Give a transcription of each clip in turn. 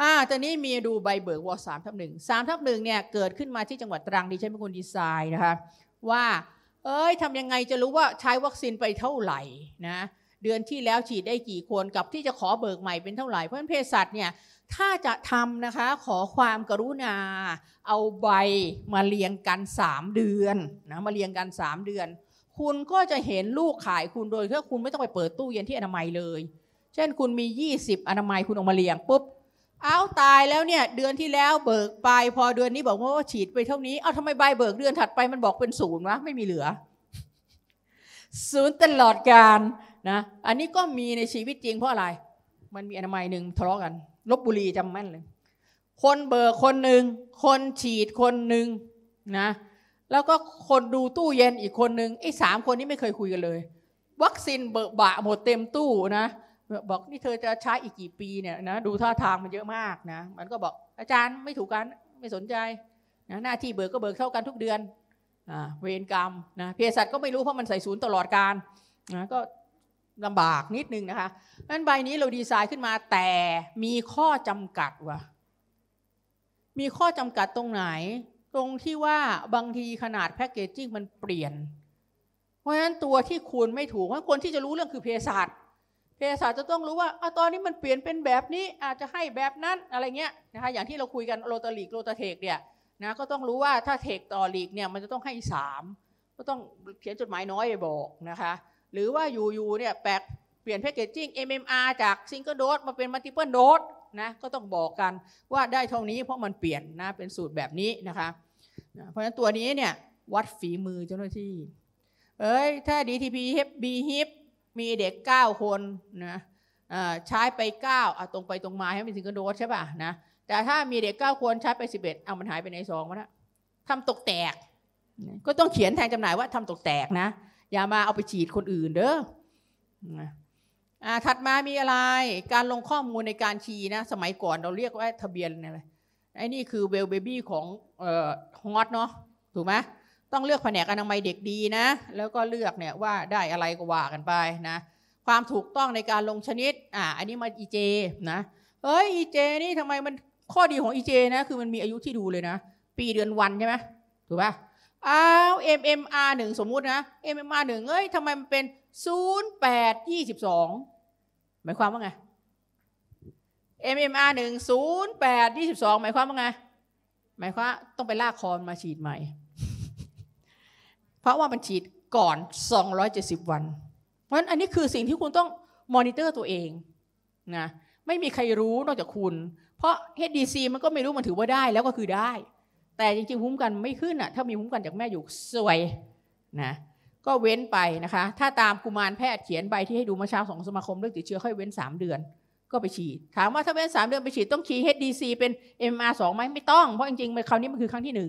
อ่า ตอนนี้มีดูใบเบิกวอสามทับหนึ่งสามทับหนึ่งเนี่ยเกิดขึ้นมาที่จังหวัดตรังดิฉันเป็นคนดีไซน์นะคะว่า เอ้ยทำยังไงจะรู้ว่าใช้วัคซีนไปเท่าไหร่นะ เดือนที่แล้วฉีดได้กี่คนกับที่จะขอเบิกใหม่เป็นเท่าไหร่ เพราะนั้นเภสัชเนี่ยถ้าจะทำนะคะขอความกรุณา เอาใบมาเรียงกัน 3 เดือนนะมาเรียงกัน 3 เดือน คุณก็จะเห็นลูกขายคุณโดยที่คุณไม่ต้องไปเปิดตู้เย็นที่อนามัยเลย เช่นคุณมี 20 อนามัย คุณออกมาเรียงปุ๊บเอาตายแล้วเนี่ยเดือนที่แล้วเบิกไปพอเดือนนี้บอกว่าฉีดไปเท่านี้เอาทำไมใบเบิกเดือนถัดไป มันบอกเป็นศูนย์วะไม่มีเหลือศูนย์ตลอดการนะ อันนี้ก็มีในชีวิตจริงเพราะอะไร มันมีอนามัยหนึ่งทะเลาะกันลบบุรีจำแม่นเลย คนเบิกคนหนึ่งคนฉีดคนหนึ่งนะ แล้วก็คนดูตู้เย็นอีกคนหนึ่งไอ้สามคนนี้ไม่เคยคุยกันเลย วัคซีนเบิกบะหมดเต็มตู้นะบอก นี่เธอจะใช้อีกกี่ปีเนี่ยนะดูท่าทางมันเยอะมากนะมันก็บอกอาจารย์ไม่ถูกกัน ไม่สนใจนะหน้าที่เบิกก็เบิกเท่ากันทุกเดือนอเวรกรรมนะเภสัชก็ไม่รู้ เพราะมันใส่ศูนย์ตลอดการนะก็ลำบากนิดนึงนะคะนั้นใบนี้เราดีไซน์ขึ้นมาแต่มีข้อจำกัดว่ะ มีข้อจำกัดตรงไหน ตรงที่ว่าบางทีขนาดแพคเกจจิ้งมันเปลี่ยน เพราะฉะนั้นตัวที่ควณไม่ถูกเพราะคนที่จะรู้เรื่องคือเภสัชเภสัชจะต้องรู้ว่าอตอนนี้มันเปลี่ยนเป็นแบบนี้อาจจะให้แบบนั้นอะไรเงี้ยนะคะ อย่างที่เราคุยกันโรตาลีกโรตาเทกเนี่ยนะ ก็ต้องรู้ว่าถ้าเทกต่อลีกเนี่ย มันจะต้องให้สามก็ต้องเขียนจดหมายน้อยบอกนะคะ หรือว่าอยู่ๆเนี่ยแปลกเปลี่ยนแพคเกจจิ้ง MMR จากซิงเกิลโดสมาเป็นมัลติเพิลโดสนะ ก็ต้องบอกกันว่าได้เท่านี้เพราะมันเปลี่ยนนะเป็นสูตรแบบนี้นะคะนะเพราะฉะนั้นตัวนี้เนี่ยวัดฝีมือเจ้าหน้าที่ เอ้ยถ้า DTP HIP B HIP มีเด็ก 9 คนนะใช้ไป9เอาตรงไปตรงมาให้มันถึงกโปโดใช่ป่ะนะ แต่ถ้ามีเด็ก 9คนใช้ไป 11เอามันหายไปในซองวะนะทำตกแตก ก็ต้องเขียนแทนจำหน่ายว่าทำตกแตกนะ อย่ามาเอาไปฉีดคนอื่นเด้อถัดมา มีอะไร การลงข้อมูลในการฉีนะ สมัยก่อนเราเรียกว่าทะเบียนอะไรไอ้นี่คือเวลเบบี้ของฮอตเนาะ ถูกไหมต้องเลือกแผนกอนามัยเด็กดีนะ แล้วก็เลือกเนี่ยว่าได้อะไรก็ว่ากันไปนะ ความถูกต้องในการลงชนิด อ่าอันนี้มาอีเจนะเอ้ยอีเจนี่ทำไมมันข้อดีของอีเจนะ คือมันมีอายุที่ดูเลยนะ ปีเดือนวัน ใช่ไหมถูกป่ะอ้าว MMR หนึ่งสมมุตินะ MMR หนึ่งเอ้ยทำไมมันเป็นศูนย์แปดยี่สิบสองหมายความว่าไง MMR หนึ่งศูนย์แปดยี่สิบสองหมายความว่าไง หมายความ ต้องไปลากคอนมาฉีดใหม่เพราะว่ามันฉีดก่อน 270 วัน เพราะฉะนั้นอันนี้คือสิ่งที่คุณต้องมอนิเตอร์ตัวเองนะ ไม่มีใครรู้นอกจากคุณ เพราะ HDC มันก็ไม่รู้มันถือว่าได้แล้วก็คือได้ แต่จริงๆ หุ้มกันไม่ขึ้นอ่ะ ถ้ามีหุ้มกันจากแม่อยู่สวยนะ ก็เว้นไปนะคะ ถ้าตามกุมารแพทย์เขียนใบที่ให้ดูเมื่อเช้าสองสมาคม เรื่องติดเชื้อค่อยเว้น 3 เดือน ก็ไปฉีด ถามว่าถ้าเว้น 3 เดือนไปฉีดต้องคี HDC เป็น MR2 ไหมไม่ต้อง เพราะจริงๆคราวนี้มันคือครั้งที่ 1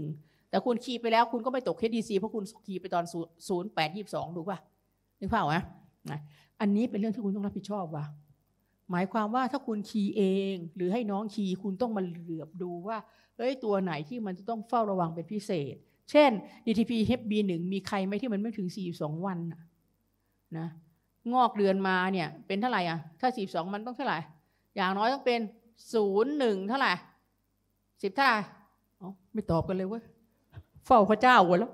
แต่คุณคีย์ไปแล้วคุณก็ไม่ตกี d c เพราะคุณคีย์ไปตอนศูนย์แปดยี่สองถูกป่ะนึกภาพไหมอันนี้เป็นเรื่องที่คุณต้องรับผิดชอบว่ะหมายความว่าถ้าคุณคีย์เองหรือให้น้องคีย์คุณต้องมาเหลือบดูว่าเอ้ยตัวไหนที่มันจะต้องเฝ้าระวังเป็นพิเศษ เช่น DTP HB1 มีใครไหมที่มันไม่ถึง 42 วันนะงอกเดือนมาเนี่ยเป็นเท่าไหร่อ่ะถ้า42มันต้องเท่าไหร่อย่างน้อยต้องเป็น 0 1 เท่าไหร่10เท่าไหร่อ๋อไม่ตอบกันเลยเว้ยเฝ้าพระเจ้าหัวแล้ว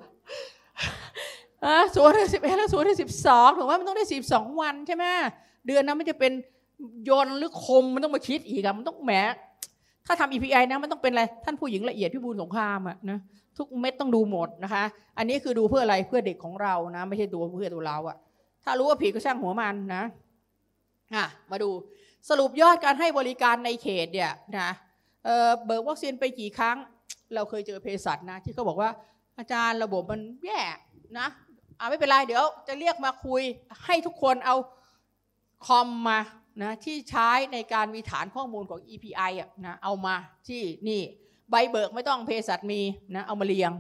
สวนที่สิบเอ็ดแล้วสวนที่สิบสองถึงว่ามันต้องได้สิบสองวันใช่ไหมเดือนนั้นมันจะเป็นโยนหรือคมมันต้องมาคิดอีกอะมันต้องแหมถ้าทำ EPI นะมันต้องเป็นอะไร ท่านผู้หญิงละเอียดพี่บูลสงครามอะนะทุกเม็ดต้องดูหมดนะคะ อันนี้คือดูเพื่ออะไรเพื่อเด็กของเรานะไม่ใช่ดูเพื่อตัวเราอะถ้ารู้ว่าผิดก็ช่างหัวมันนะอ่ะมาดูสรุปยอดการให้บริการในเขตเนี่ยนะเบิกวัคซีนไปกี่ครั้งเราเคยเจอเภสัชนะที่เขาบอกว่าอาจารย์ระบบมันแย่นะเอาไม่เป็นไรเดี๋ยวจะเรียกมาคุยให้ทุกคนเอาคอมมานะที่ใช้ในการมีฐานข้อมูลของ EPI อ่ะนะเอามาที่นี่ใบเบิกไม่ต้องเภสัชมีนะเอามาเรียง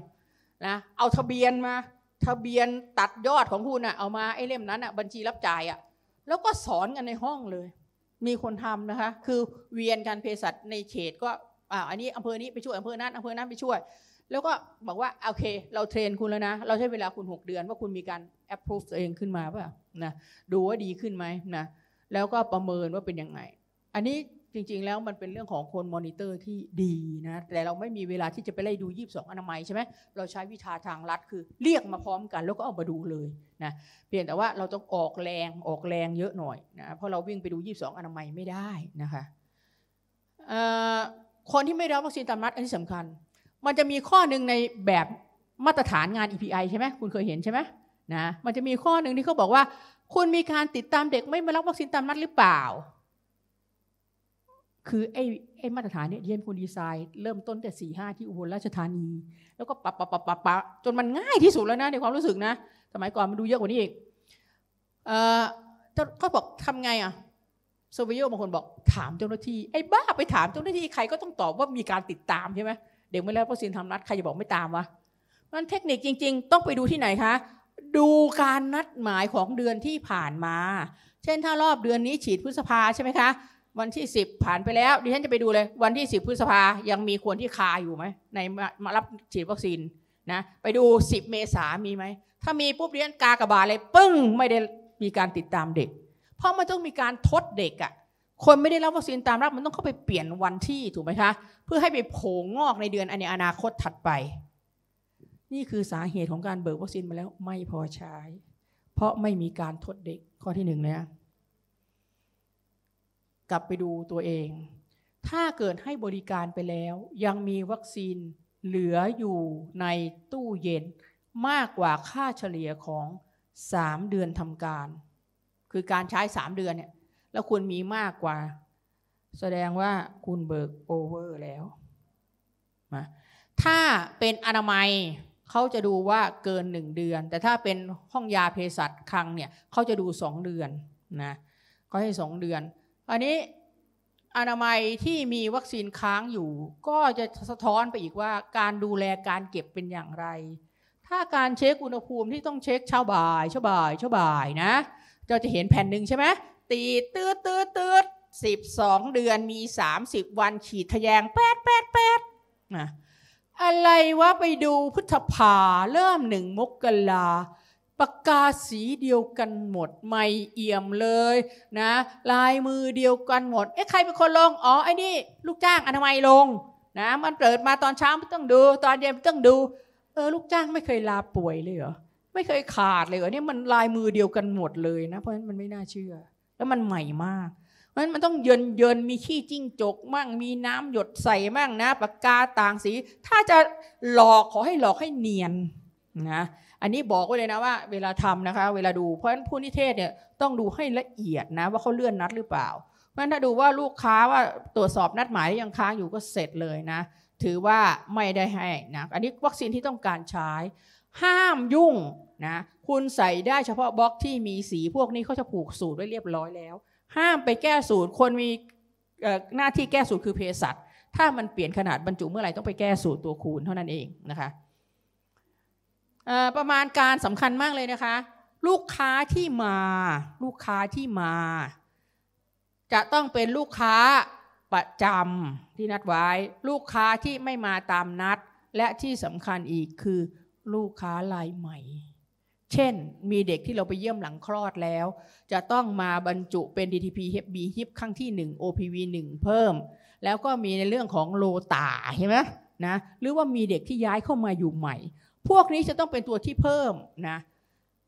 นะเอาทะเบียนมา ทะเบียนตัดยอดของคุณอ่ะเอามาไอ้เล่มนั้นอ่ะบัญชีรับจ่ายอ่ะแล้วก็สอนกันในห้องเลย มีคนทำนะคะคือเวียนการเภสัชในเขตก็อ่า อันนี้อำเภอนี้ไปช่วยอำเภอนั้นอำเภอนั้นไปช่วย แล้วก็บอกว่าโอเค เราเทรนคุณแล้วนะ เราใช้เวลาคุณ 6 เดือน ว่าคุณมีการแอปพ o v e ตัวเองขึ้นมาป่ะนะ ดูว่าดีขึ้นไหมนะ แล้วก็ประเมินว่าเป็นยังไง อันนี้จริง ๆแล้วมันเป็นเรื่องของคนมอนิเตอร์ที่ดีนะ แต่เราไม่มีเวลาที่จะไปไล่ดู 22 อนามัยใช่ไหมเราใช้วิชาทางรัฐคือเรียกมาพร้อมกัน แล้วก็เอามาดูเลยนะเพียงแต่ว่าเราต้องออกแรงออกแรงเยอะหน่อยนะ เพราะเราวิ่งไปดู 22 อนามัยไม่ได้นะคะคนที่ไม่รับวัคซีนตามนัด อันนี้สำคัญ มันจะมีข้อหนึ่งในแบบมาตรฐานงาน EPI ใช่ไหมคุณเคยเห็นใช่ไหมนะ มันจะมีข้อหนึ่งที่เขาบอกว่า คุณมีการติดตามเด็กไม่มารับวัคซีนตามนัดหรือเปล่า คือ ไอ้ไอ้มาตรฐานเนี่ยเรียนคุณดีไซน์ เริ่มต้นแต่สี่ห้าที่อุบลราชธานีแล้วก็ปรับปรับปรับปรับปะจนมันง่ายที่สุดแล้วนะ ในความรู้สึกนะสมัยก่อนมันดูเยอะกว่านี้อีก เออเขาบอกทำไงอ่ะโซอวิโอบางคนบอกถามเจ้าหน้าที่ไอ้บ้าไปถามเจ้าหน้าที่ใครก็ต้องตอบว่ามีการติดตามใช่ไหมเด็กไม่แล้วัคซีนทำนัดใครจะบอกไม่ตามวะมันเทคนิคจริง ๆ ต้องไปดูที่ไหนคะดูการนัดหมายของเดือนที่ผ่านมา เช่นถ้ารอบเดือนนี้ฉีดพฤษภาใช่ไหมคะวันที่ 10 ผ่านไปแล้วดิฉันจะไปดูเลยวันที่ 10 พฤษภายังมีคนที่คาอยู่ไหมในมารับฉีดวัคซีนนะไปดู 10 เมษามีไหมถ้ามีปุ๊บดิฉันกากระบาดเลยปึ้งไม่ได้มีการติดตามเด็กราะมันต้องมีการทดเด็กอะ่ะ คนไม่ได้รับวัคซีนตามรับมันต้องเข้าไปเปลี่ยนวันที่ถูกไหมคะเพื่อให้ไปโผงงอกในเดือนในอนาคตถัดไป นี่คือสาเหตุของการเบิกวัคซีนมาแล้วไม่พอใช้ เพราะไม่มีการทดเด็กข้อที่หนึ่งนะกลับไปดูตัวเอง ถ้าเกิดให้บริการไปแล้ว ยังมีวัคซีนเหลืออยู่ในตู้เย็นมากกว่าค่าเฉลี่ยของ3เดือนทำการคือการใช้สามเดือนเนี่ย แล้วคุณมีมากกว่า แสดงว่าคุณเบิกโอเวอร์แล้วนะถ้าเป็นอนามัยเขาจะดูว่าเกินหนึ่งเดือน แต่ถ้าเป็นห้องยาเภสัชคลังเนี่ยเขาจะดูสองเดือนนะ ก็ให้สองเดือน อันนี้อนามัยที่มีวัคซีนค้างอยู่ ก็จะสะท้อนไปอีกว่าการดูแลการเก็บเป็นอย่างไร ถ้าการเช็คอุณหภูมิที่ต้องเช็คเช้าบ่าย เช้าบ่ายเช้าบ่ายนะเจ้าจะเห็นแผ่นหนึ่งใช่ไหมตีตืดตืดตืดสิบสองเดือนมีสามสิบวันขีดทะแยงแปดแปดแปดนะอะไรวะไปดูพุทธภาเริ่มหนึ่งมกลาปากกาสีเดียวกันหมดไม่เอี่ยมเลยนะลายมือเดียวกันหมดเอ๊ะใครเป็นคนลงอ๋อไอ้นี่ลูกจ้างอนามัยลงนะมันเปิดมาตอนเช้าไม่ต้องดู ตอนเย็นไม่ต้องดูเออลูกจ้างไม่เคยลาป่วยเลยเหรอไม่เคยขาดเลย อันนี้มันลายมือเดียวกันหมดเลยนะ เพราะฉะนั้นมันไม่น่าเชื่อ แล้วมันใหม่มาก เพราะฉะนั้นมันต้องเยินเยินมีขี้จิ้งจกมั่งมีน้ำหยดใส่มั่งนะปากกาต่างสีถ้าจะหลอกขอให้หลอกให้เนียนนะอันนี้บอกไว้เลยนะว่าเวลาทำนะคะเวลาดูเพราะฉะนั้นผู้นิเทศเนี่ยต้องดูให้ละเอียดนะว่าเขาเลื่อนนัดหรือเปล่า เพราะฉะนั้นถ้าดูว่าลูกค้าว่าตรวจสอบนัดหมายยังค้างอยู่ก็เสร็จเลยนะ ถือว่าไม่ได้ให้นะอันนี้วัคซีนที่ต้องการใช้ห้ามยุ่งนะคุณใส่ได้เฉพาะบล็อกที่มีสีพวกนี้เขาจะผูกสูตรไว้เรียบร้อยแล้ว ห้ามไปแก้สูตรคนมีหน้าที่แก้สูตรคือเภสัชถ้ามันเปลี่ยนขนาดบรรจุเมื่อไหร่ต้องไปแก้สูตรตัวคูณเท่านั้นเองนะคะประมาณการสำคัญมากเลยนะคะ ลูกค้าที่มา ลูกค้าที่มา จะต้องเป็นลูกค้าประจำที่นัดไว้ ลูกค้าที่ไม่มาตามนัดและที่สำคัญอีกคือลูกค้ารายใหม่ เช่น มีเด็กที่เราไปเยี่ยมหลังคลอดแล้ว จะต้องมาบรรจุเป็น DTP HB HIP ครั้งที่ 1 OPV 1เพิ่ม แล้วก็มีในเรื่องของโลตาใช่ไหมนะ หรือว่ามีเด็กที่ย้ายเข้ามาอยู่ใหม่ พวกนี้จะต้องเป็นตัวที่เพิ่มนะ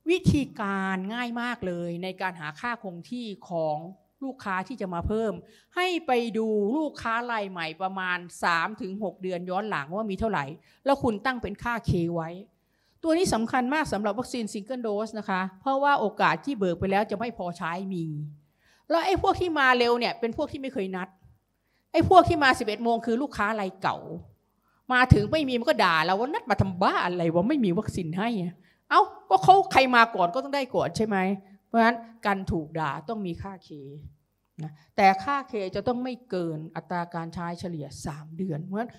วิธีการง่ายมากเลย ในการหาค่าคงที่ของลูกค้าที่จะมาเพิ่มให้ไปดูลูกค้ารายใหม่ประมาณ3-6เดือนย้อนหลังว่ามีเท่าไหร่ แล้วคุณตั้งเป็นค่าเคไว้ ตัวนี้สำคัญมากสำหรับวัคซีนซิงเกิลโดสนะคะเพราะว่าโอกาสที่เบิกไปแล้วจะไม่พอใช้มีแล้วไอ้พวกที่มาเร็วเนี่ยเป็นพวกที่ไม่เคยนัดไอ้พวกที่มา 11โมงคือลูกค้ารายเก่า มาถึงไม่มีมันก็ด่าเราว่านัดมาทำบ้าอะไรว่าไม่มีวัคซีนให้ เอ้าก็เขาใครมาก่อนก็ต้องได้ก่อนใช่ไหมราะฉะนั้นการถูกด่าต้องมีค่าเคนะแต่ค่าเคจะต้องไม่เกินอัตราการใช้เฉลี่ย 3 เดือน เพราะฉะนั้น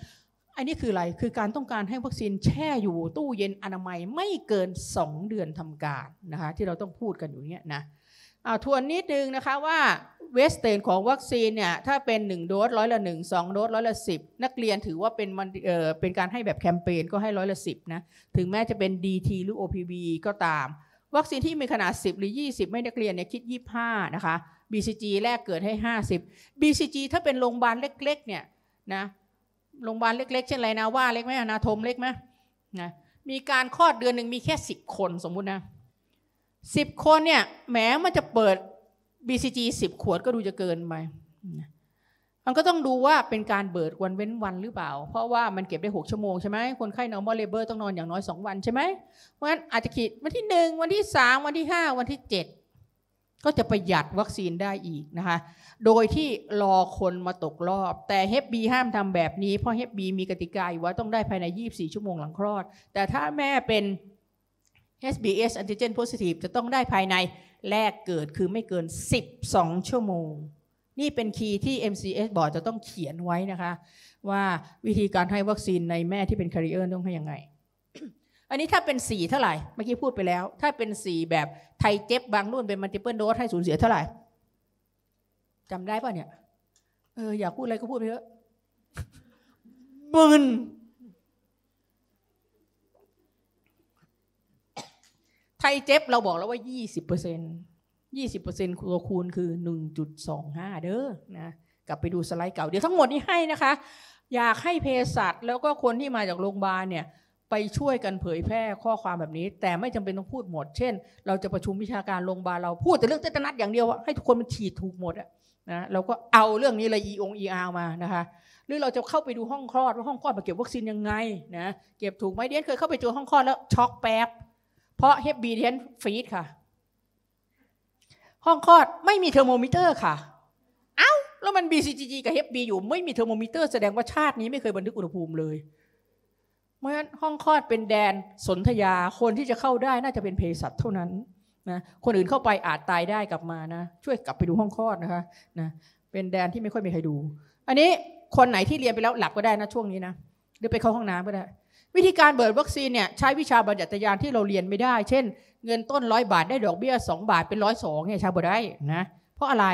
อันนี้คืออะไรคือการต้องการให้วัคซีนแช่อยู่ตู้เย็นอนามัยไม่เกิน 2 เดือนทำการนะคะที่เราต้องพูดกันอยู่เนี้ยนะเอาทวนนิดนึงนะคะว่าเวสเทนของวัคซีนเนี่ยถ้าเป็น1โดสร้อยละ1 2โดสร้อยละ10 นักเรียนถือว่าเป็นมันเออเป็นการให้แบบแคมเปญก็ให้ร้อยละ 10นะถึงแม้จะเป็น DT หรือ OPV ก็ตามวัคซีนที่มีขนาด 10 หรือ 20 ไม่นักเรียนเนี่ยคิด 25 นะคะ BCG แรกเกิดให้ 50 BCG ถ้าเป็นโรงพยาบาลเล็กๆ เนี่ยนะโรงพยาบาลเล็กๆ เช่นไรนาว่าเล็กไหมนาทมเล็กไหมนะมีการคลอดเดือนหนึ่งมีแค่ 10 คนสมมุตินะ10 คนเนี่ยแหมมันจะเปิด BCG 10 ขวดก็ดูจะเกินไปนะมันก็ต้องดูว่าเป็นการเบิดวันเว้นวันหรือเปล่า เพราะว่ามันเก็บได้ 6 ชั่วโมงใช่ไหมคนไข้น n o อลเลเบอร์ต้องนอนอย่างน้อย2วันใช่ไหมเพราะฉะนั้นอาจจะขีดวันที่ 1 วันที่ 3 วันที่ 5 วันที่ 7 ก็จะประหยัดวัคซีนได้อีกนะคะโดยที่รอคนมาตกรอบ แต่เฮปบีห้ามทำแบบนี้เพราะเฮปบีมีกติกาอยู่ว่าต้องได้ภายใน 24 ชั่วโมงหลังคลอด แต่ถ้าแม่เป็น h b s antigen positive จะต้องได้ภายในแรกเกิดคือไม่เกิน 12 ชั่วโมงนี่เป็นคีย์ที่ MCS บอร์ดจะต้องเขียนไว้นะคะ ว่าวิธีการให้วัคซีนในแม่ที่เป็นคาริเออร์ต้องให้ยังไง อันนี้ถ้าเป็นสีเท่าไหร่ เมื่อกี้พูดไปแล้ว ถ้าเป็นสีแบบไทยเจ็บบางรุ่นเป็นมัลติเพิลโดสให้สูญเสียเท่าไหร่จำได้ป่ะเนี่ย เอออยากพูดอะไรก็พูดไปเถอะม่นไทยเจ็บเราบอกแล้วว่า 20%เปอร์เซ็นต์20%ตัวคูณคือ1.25เด้อนะกลับไปดูสไลด์เก่าเดี๋ยวทั้งหมดนี้ให้นะคะ อยากให้เภสัชแล้วก็คนที่มาจากโรงพยาบาลเนี่ยไปช่วยกันเผยแพร่ข้อความแบบนี้ แต่ไม่จำเป็นต้องพูดหมด เช่น เราจะประชุมวิชาการโรงพยาบาลเราพูดแต่เรื่องเตตนัดอย่างเดียวให้ทุกคนมันฉีดถูกหมดอะนะเราก็เอาเรื่องนี้เลยอีองอีอามานะคะหรือเราจะเข้าไปดูห้องคลอดว่าห้องคลอดมาเก็บวัคซีนยังไงนะเก็บถูกไหมเดียนเคยเข้าไปเจอห้องคลอดแล้วช็อกแป๊บเพราะเฮปบีเดียนฟีดค่ะห้องคลอดไม่มีเทอร์โมมิเตอร์ค่ะ เอา้า แล้วมัน BCGG กับ HB อยู่ ไม่มีเทอร์โมมิเตอร์แสดงว่าชาตินี้ไม่เคยบันทึกอุณหภูมิเลย เพราะฉะนั้นห้องคลอดเป็นแดนสนธยาคนที่จะเข้าได้น่าจะเป็นเภสัชเท่านั้นนะ คนอื่นเข้าไปอาจตายได้กลับมานะ ช่วยกลับไปดูห้องคลอดนะคะนะเป็นแดนที่ไม่ค่อยมีใครดู อันนี้คนไหนที่เรียนไปแล้วหลับก็ได้นะช่วงนี้นะ หรือไปเข้าห้องน้ำก็ได้วิธีการเบิดวัคซีนเนี่ยใช้วิชาบัญญัติยานที่เราเรียนไม่ได้เช่นเงินต้นร้อยบาทได้ดอกเบี้ยสองบาทเป็นร้อยสองเนี่ยชาวบ่ได้นะ เพราะอะไร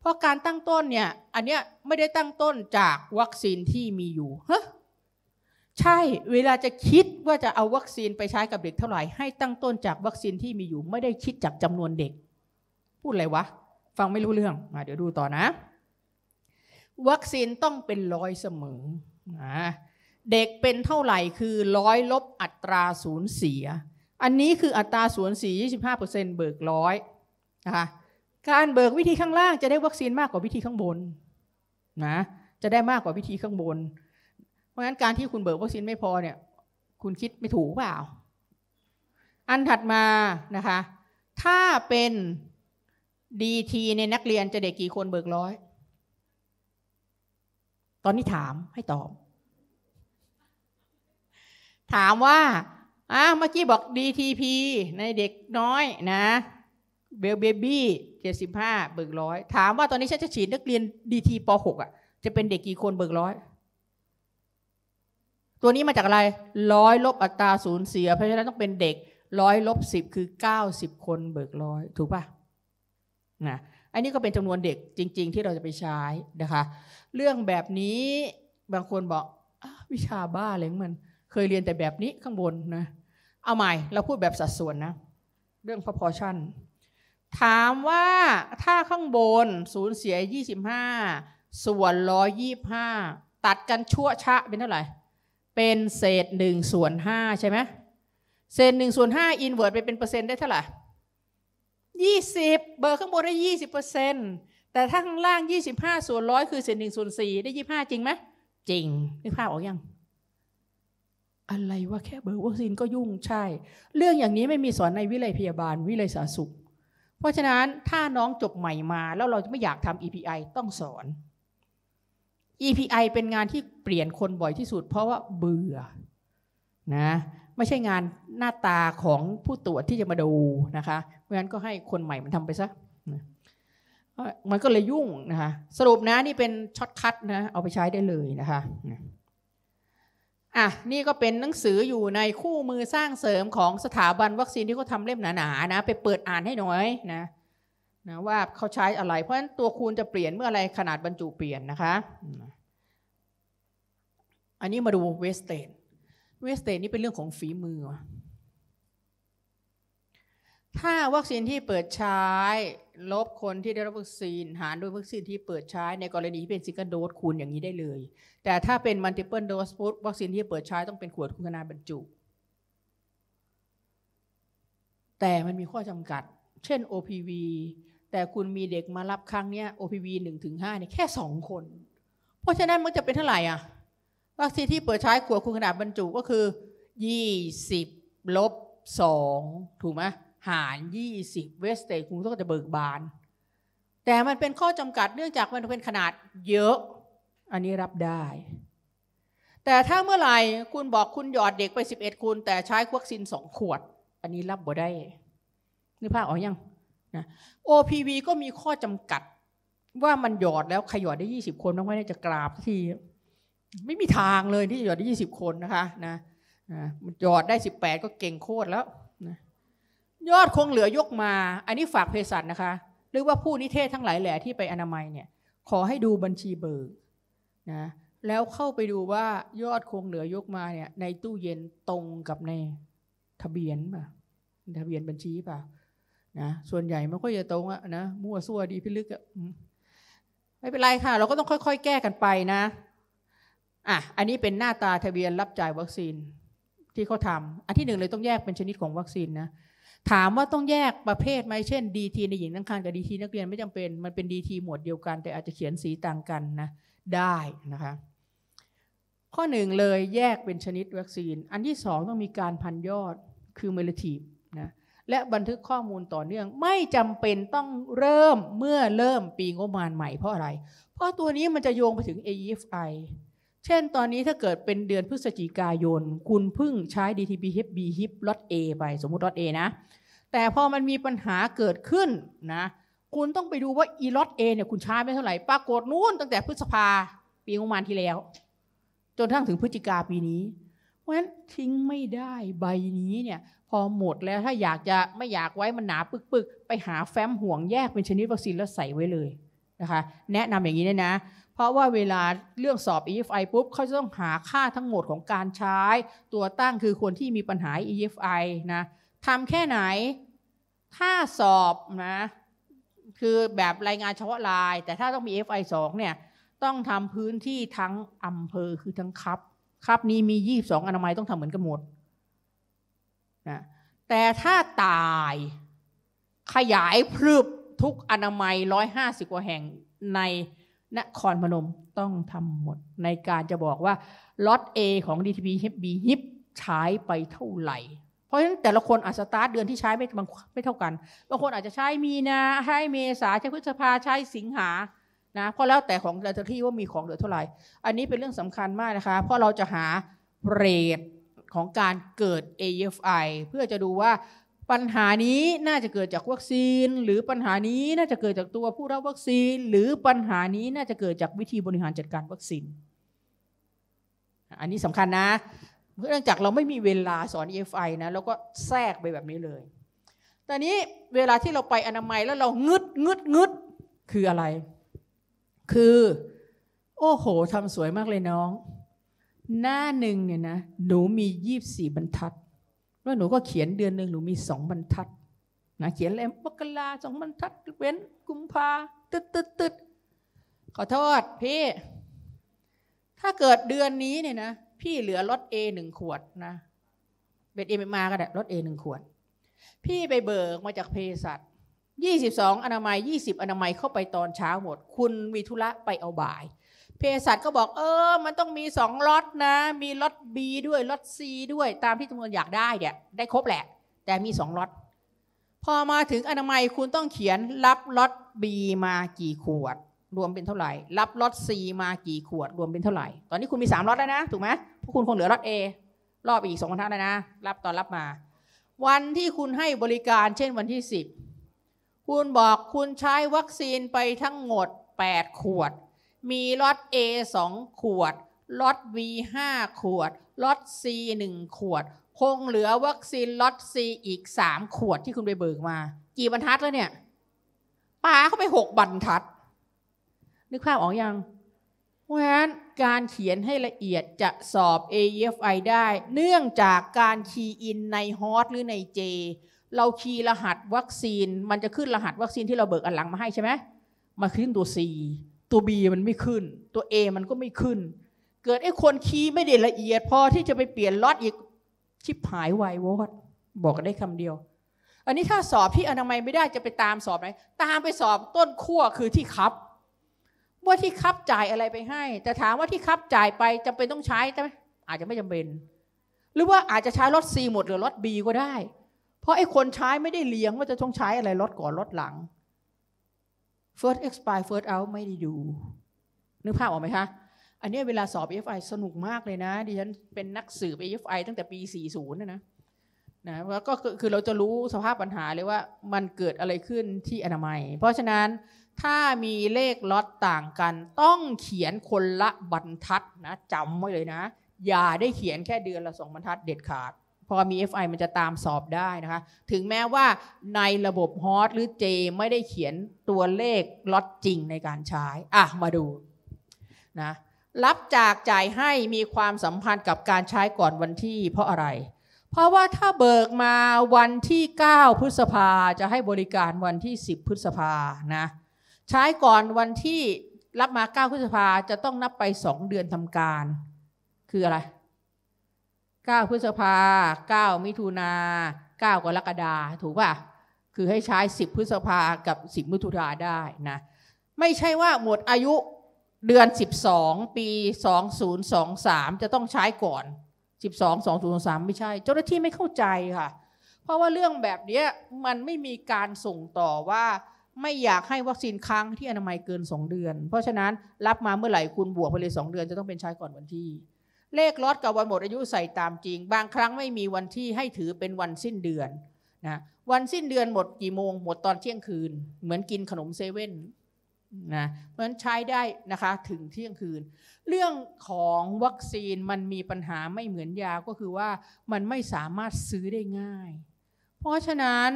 เพราะการตั้งต้นเนี่ยอันเนี้ยไม่ได้ตั้งต้นจากวัคซีนที่มีอยู่ฮะใช่เวลาจะคิดว่าจะเอาวัคซีนไปใช้กับเด็กเท่าไหร่ให้ตั้งต้นจากวัคซีนที่มีอยู่ไม่ได้คิดจากจำนวนเด็ก พูดอะไรวะฟังไม่รู้เรื่องอเดี๋ยวดูต่อนะ วัคซีนต้องเป็นร้อยเสมอเด็กเป็นเท่าไหร่คือร้อยลบอัตราศูนย์เสียอันนี้คืออัตราส่วนส4 25%เบิกร้อยนะคะ การเบิกวิธีข้างล่างจะได้วัคซีนมากกว่าวิธีข้างบนนะ จะได้มากกว่าวิธีข้างบน เพราะฉะนั้นการที่คุณเบิกวัคซีนไม่พอเนี่ย คุณคิดไม่ถูกเปล่า อันถัดมานะคะ ถ้าเป็นดีทีในนักเรียนจะเด็กกี่คนเบิกร้อย ตอนนี้ถามให้ตอบ ถามว่าอ้าวเมื่อกี้บอก DTP ในเด็กน้อยนะเบลเบบี้เจ็ดสิบห้าเบิกร้อยถามว่าตอนนี้ฉันจะฉีดนักเรียน DT ป .6 อ่ะจะเป็นเด็กกี่คนเบิกร้อยตัวนี้มาจากอะไรร้อยลบอัตราสูญเสีย เพราะฉะนั้นต้องเป็นเด็กร้อยลบสิบคือเก้าสิบคนเบิกร้อยถูกปะนะอันนี้ก็เป็นจำนวนเด็กจริง ๆ ที่เราจะไปใช้นะคะเรื่องแบบนี้บางคนบอกอวิชาบ้าเลยมันเคยเรียนแต่แบบนี้ข้างบนนะ เอาใหม่เราพูดแบบสัดส่วนนะ เรื่อง proportion ถามว่าถ้าข้างบนศูนย์เสีย 25 ส่วน125 ตัดกันชั่วชะเป็นเท่าไหร่ เป็นเศษ1ส่วน5ใช่ไหมเศษ1ส่วน5อินเวอร์ตไปเป็นเปอร์เซ็นต์ได้เท่าไหร่ 20 เบอร์ข้างบนได้ 20เปอร์เซ็นต์แต่ถ้าข้างล่าง 25 ส่วนร้อยคือเศษ1ส่วน4ได้ 25 จริงไหม จริงนึกภาพออกยังอะไรว่าแค่เบอร์วัคซีนก็ยุ่งใช่ เรื่องอย่างนี้ไม่มีสอนในวิเลยพยาบาลวิเลยสาสุข เพราะฉะนั้นถ้าน้องจบใหม่มาแล้วเราไม่อยากทำ EPI ต้องสอน EPI เป็นงานที่เปลี่ยนคนบ่อยที่สุด เพราะว่าเบื่อนะไม่ใช่งานหน้าตาของผู้ตรวจที่จะมาดูนะคะเพราะฉะนั้นก็ให้คนใหม่มันทำไปซะมันก็เลยยุ่งนะคะสรุปนะนี่เป็นช็อตคัดนะเอาไปใช้ได้เลยนะคะอ่ะนี่ก็เป็นหนังสืออยู่ในคู่มือสร้างเสริมของสถาบันวัคซีนที่เขาทาเล่มหนาๆนะไปเปิดอ่านให้หน่อยนะนะว่าเขาใช้อะไรเพราะฉะนั้นตัวคูณจะเปลี่ยนเมื่ออะไรขนาดบรรจุเปลี่ยนนะคะ อันนี้มาดูเวสเทนเวสเทนนี่เป็นเรื่องของฝีมือ ถ้าวัคซีนที่เปิดใช้ลบคนที่ได้รับวัคซีน หารด้วยวัคซีนที่เปิดใช้ในกรณีที่เป็นซิงเกิลโดสคูณอย่างนี้ได้เลยแต่ถ้าเป็นมัลติเพิลโดสุวัคซีนที่เปิดใช้ต้องเป็นขวดคุณขนาดบรรจุแต่มันมีข้อจำกัด เช่น OPV แต่คุณมีเด็กมารับครั้งเนี้ย OPV 1ถึง5เนี่ยแค่ 2 คน เพราะฉะนั้นมันจะเป็นเท่าไหร่อ่ะวัคซีนที่เปิดใช้ขวดคุณขนาดบรรจุก็คือ20ลบ2ถูกไหมหาร20เวสเตคุณก็จะเบิกบาน แต่มันเป็นข้อจำกัดเนื่องจากมันเป็นขนาดเยอะ อันนี้รับได้ แต่ถ้าเมื่อไหร่คุณบอกคุณหยอดเด็กไป 11คูณแต่ใช้ควัคซิน2 ขวด อันนี้รับบ่ได้นึกภาพออกยังนะ OPV ก็มีข้อจำกัด ว่ามันหยอดแล้วขยอดได้ 20 คนต้องไม่ได้จะกราบทีไม่มีทางเลยที่หยอดได้ 20 คนนะคะนะนะหยอดได้ 18 ก็เก่งโคตรแล้วยอดคงเหลือยกมา อันนี้ฝากเพสัชนะคะ หรือว่าผู้นิเทศทั้งหลายแหล่ที่ไปอนามัยเนี่ย ขอให้ดูบัญชีเบิกนะ แล้วเข้าไปดูว่ายอดคงเหลือยกมาเนี่ย ในตู้เย็นตรงกับในทะเบียนป่ะ ทะเบียนบัญชีป่ะนะ ส่วนใหญ่ไม่ค่อยจะตรงอะนะ มั่วซั่วดีพิลึกอะไม่เป็นไรค่ะ เราก็ต้องค่อยๆแก้กันไปนะ อ่ะ อันนี้เป็นหน้าตาทะเบียนรับจ่ายวัคซีน ที่เขาทำอันที่หนึ่งเลยต้องแยกเป็นชนิดของวัคซีนนะถามว่าต้องแยกประเภทไหมเช่นดีทีในหญิงตั้งครรภ์กับดีทีนักเรียนไม่จำเป็นมันเป็นดีทีหมวดเดียวกัน แต่อาจจะเขียนสีต่างกันนะได้นะคะข้อหนึ่งเลยแยกเป็นชนิดวัคซีนอันที่สองต้องมีการพันยอดคือเมลทีนะและบันทึกข้อมูลต่อเนื่องไม่จำเป็นต้องเริ่มเมื่อเริ่มปีงบประมาณใหม่เพราะอะไร เพราะตัวนี้มันจะโยงไปถึง a f i เช่นตอนนี้ถ้าเกิดเป็นเดือนพฤศจิกายน คุณพึ่งใช้ DTP HIP B HIP ลด A ไปสมมุติลด A นะแต่พอมันมีปัญหาเกิดขึ้นนะคุณต้องไปดูว่า E ลด A เนี่ยคุณใช้ไปเท่าไหร่ปรากฏนู่นตั้งแต่พฤษภาปีงบประมาณที่แล้ว จนทั้งถึงพฤศจิกาปีนี้เพราะฉะนั้นทิ้งไม่ได้ใบนี้เนี่ยพอหมดแล้วถ้าอยากจะไม่อยากไว้มันหนาปึกๆไปหาแฟ้มห่วงแยกเป็นชนิดวัคซีนแล้วใส่ไว้เลยนะคะ แนะนำอย่างนี้เนี่ยนะเพราะว่าเวลาเรื่องสอบ EFI ปุ๊บเขาจะต้องหาค่าทั้งหมดของการใช้ตัวตั้งคือคนที่มีปัญหา EFI นะทำแค่ไหน ถ้าสอบนะคือแบบรายงานเฉพาะราย แต่ถ้าต้องมี FI 2เนี่ยต้องทำพื้นที่ทั้งอำเภอคือทั้งครับ ครับนี้มี 22อนามัยต้องทำเหมือนกันหมดนะแต่ถ้าตายขยายพรึบทุกอนามัย 150กว่าแห่งในนครพนมต้องทำหมดในการจะบอกว่าล็อต A ของ DTP HIP ฮิปใช้ไปเท่าไหร่เพราะฉะนั้นแต่ละคนอาจจะสตาร์ทเดือนที่ใช้ไม่บางไม่เท่ากันบางคนอาจจะใช้มีนาใช้เมษาใช้พฤษภาใช้สิงหานะเพราะแล้วแต่ของแต่ละที่ว่ามีของเหลือเท่าไหร่อันนี้เป็นเรื่องสำคัญมากนะคะเพราะเราจะหาเรทของการเกิด AFI เพื่อจะดูว่าปัญหานี้น่าจะเกิดจากวัคซีน หรือปัญหานี้น่าจะเกิดจากตัวผู้รับวัคซีน หรือปัญหานี้น่าจะเกิดจากวิธีบริหารจัดการวัคซีน อันนี้สำคัญนะเนื่องจากเราไม่มีเวลาสอน EFI นะแล้วก็แทรกไปแบบนี้เลย ตอนนี้เวลาที่เราไปอนามัยแล้วเรางึดงึดงึดคืออะไร คือ โอ้โหทำสวยมากเลยน้อง หน้าหนึ่งเนี่ยนะหนูมียี่สี่บรรทัดแล้วหนูก็เขียนเดือนหนึ่งหนูมีสองบรรทัดนะเขียนเลยมกราสองบรรทัดเว้นกุมภาตึดตึดตึดขอโทษ พี่ ถ้าเกิดเดือนนี้เนี่ยนะ พี่เหลือรถเอหนึ่งขวดนะเบ็ดเอเมมาก็ได้รถเอหนึ่งขวด พี่ไปเบิกมาจากเพสัตยี่สิบสองอนามัยยี่สิบอนามัยเข้าไปตอนเช้าหมด คุณมีธุระไปเอาบ่ายเภสัชก็บอกเออ มันต้องมีสองล็อตนะ มีล็อต B ด้วย ล็อต C ด้วย ตามที่จำนวนอยากได้เนี่ย ได้ครบแหละ แต่มีสองล็อต พอมาถึงอนามัยคุณต้องเขียนรับล็อต B มากี่ขวด รวมเป็นเท่าไหร่ รับล็อต C มากี่ขวด รวมเป็นเท่าไหร่ ตอนนี้คุณมีสามล็อตแล้วนะ ถูกไหมพวกคุณคงเหลือล็อต A รอบอีกสองคันท่าแล้วนะ รับตอนรับมา วันที่คุณให้บริการ เช่นวันที่สิบคุณบอกคุณใช้วัคซีนไปทั้งหมดแปดขวดมีล็อต A 2 ขวดล็อต V 5 ขวดล็อต C 1 ขวด คงเหลือวัคซีนล็อต C อีก 3 ขวดที่คุณไปเบิกมา กี่บรรทัดแล้วเนี่ยปาเข้าไป 6 บรรทัด นึกภาพออกยัง เพราะฉะนั้นการเขียนให้ละเอียดจะสอบ AEFI ได้ เนื่องจากการคีย์อินในฮอตหรือใน J เราคีย์รหัสวัคซีน มันจะขึ้นรหัสวัคซีนที่เราเบิกอันหลังมาให้ใช่ไหมมาขึ้นตัว C ตัว B มันไม่ขึ้นตัว A มันก็ไม่ขึ้น เกิดไอ้คนคีย์ไม่ได้ละเอียด พอที่จะไปเปลี่ยนล็อตอีกชิบหายวายวอดบอกได้คำเดียว อันนี้ถ้าสอบที่อนามัยไม่ได้จะไปตามสอบไหนตามไปสอบต้นขั้วคือที่คับว่าที่คับจ่ายอะไรไปให้แต่ถามว่าที่คับจ่ายไปจำเป็นต้องใช้ใช่ไหมอาจจะไม่จำเป็น หรือว่าอาจจะใช้รถ C หมดหรือรถ B ก็ได้ เพราะไอ้คนใช้ไม่ได้เลี้ยงว่าจะต้องใช้อะไรรถก่อนรถหลัง first e x p i r เ first out ไม่ได้ดูนึกภาพออกไหมคะอันนี้เวลาสอบ AFI สนุกมากเลยนะ ดิฉันเป็นนักสืบ AFI ตั้งแต่ปี40นะนะนะแล้วก็คือเราจะรู้สภาพปัญหาเลยว่ามันเกิดอะไรขึ้นที่อนามัย เพราะฉะนั้นถ้ามีเลขล็อตต่างกัน ต้องเขียนคนละบรรทัดนะจำไว้เลยนะ อย่าได้เขียนแค่เดือนละสองบรรทัดเด็ดขาดพอมี FI มันจะตามสอบได้นะคะถึงแม้ว่าในระบบฮอตหรือเจไม่ได้เขียนตัวเลขล็อตจริงในการใช้ อ่ะ มาดูนะรับจากจ่ายให้มีความสัมพันธ์กับการใช้ก่อนวันที่เพราะอะไร เพราะว่าถ้าเบิกมาวันที่ 9 พฤษภา จะให้บริการวันที่ 10 พฤษภานะใช้ก่อนวันที่รับมา 9 พฤษภาจะต้องนับไป 2 เดือนทำการ คืออะไรก้าพฤษภาเก้ามิถุนาเก้ากรกฎาถูกป่ะคือให้ใช้สิบพฤษภากับสิบมิถุนาได้นะ ไม่ใช่ว่าหมดอายุเดือน 12 ปี 2023 จะต้องใช้ก่อน 12 2023 ไม่ใช่ เจ้าหน้าที่ไม่เข้าใจค่ะ เพราะว่าเรื่องแบบนี้มันไม่มีการส่งต่อว่าไม่อยากให้วัคซีนค้างที่อนามัยเกิน 2 เดือน เพราะฉะนั้นรับมาเมื่อไหร่คุณบวกไปเลย2เดือนจะต้องเป็นใช้ก่อนวันที่เลขลอดกับวันหมดอายุใส่ตามจริง บางครั้งไม่มีวันที่ให้ถือเป็นวันสิ้นเดือนนะวันสิ้นเดือนหมดกี่โมง หมดตอนเที่ยงคืน เหมือนกินขนมเซเว่นนะเหมือนันใช้ได้นะคะถึงเที่ยงคืน เรื่องของวัคซีนมันมีปัญหาไม่เหมือนยาก็คือว่ามันไม่สามารถซื้อได้ง่าย เพราะฉะนั้น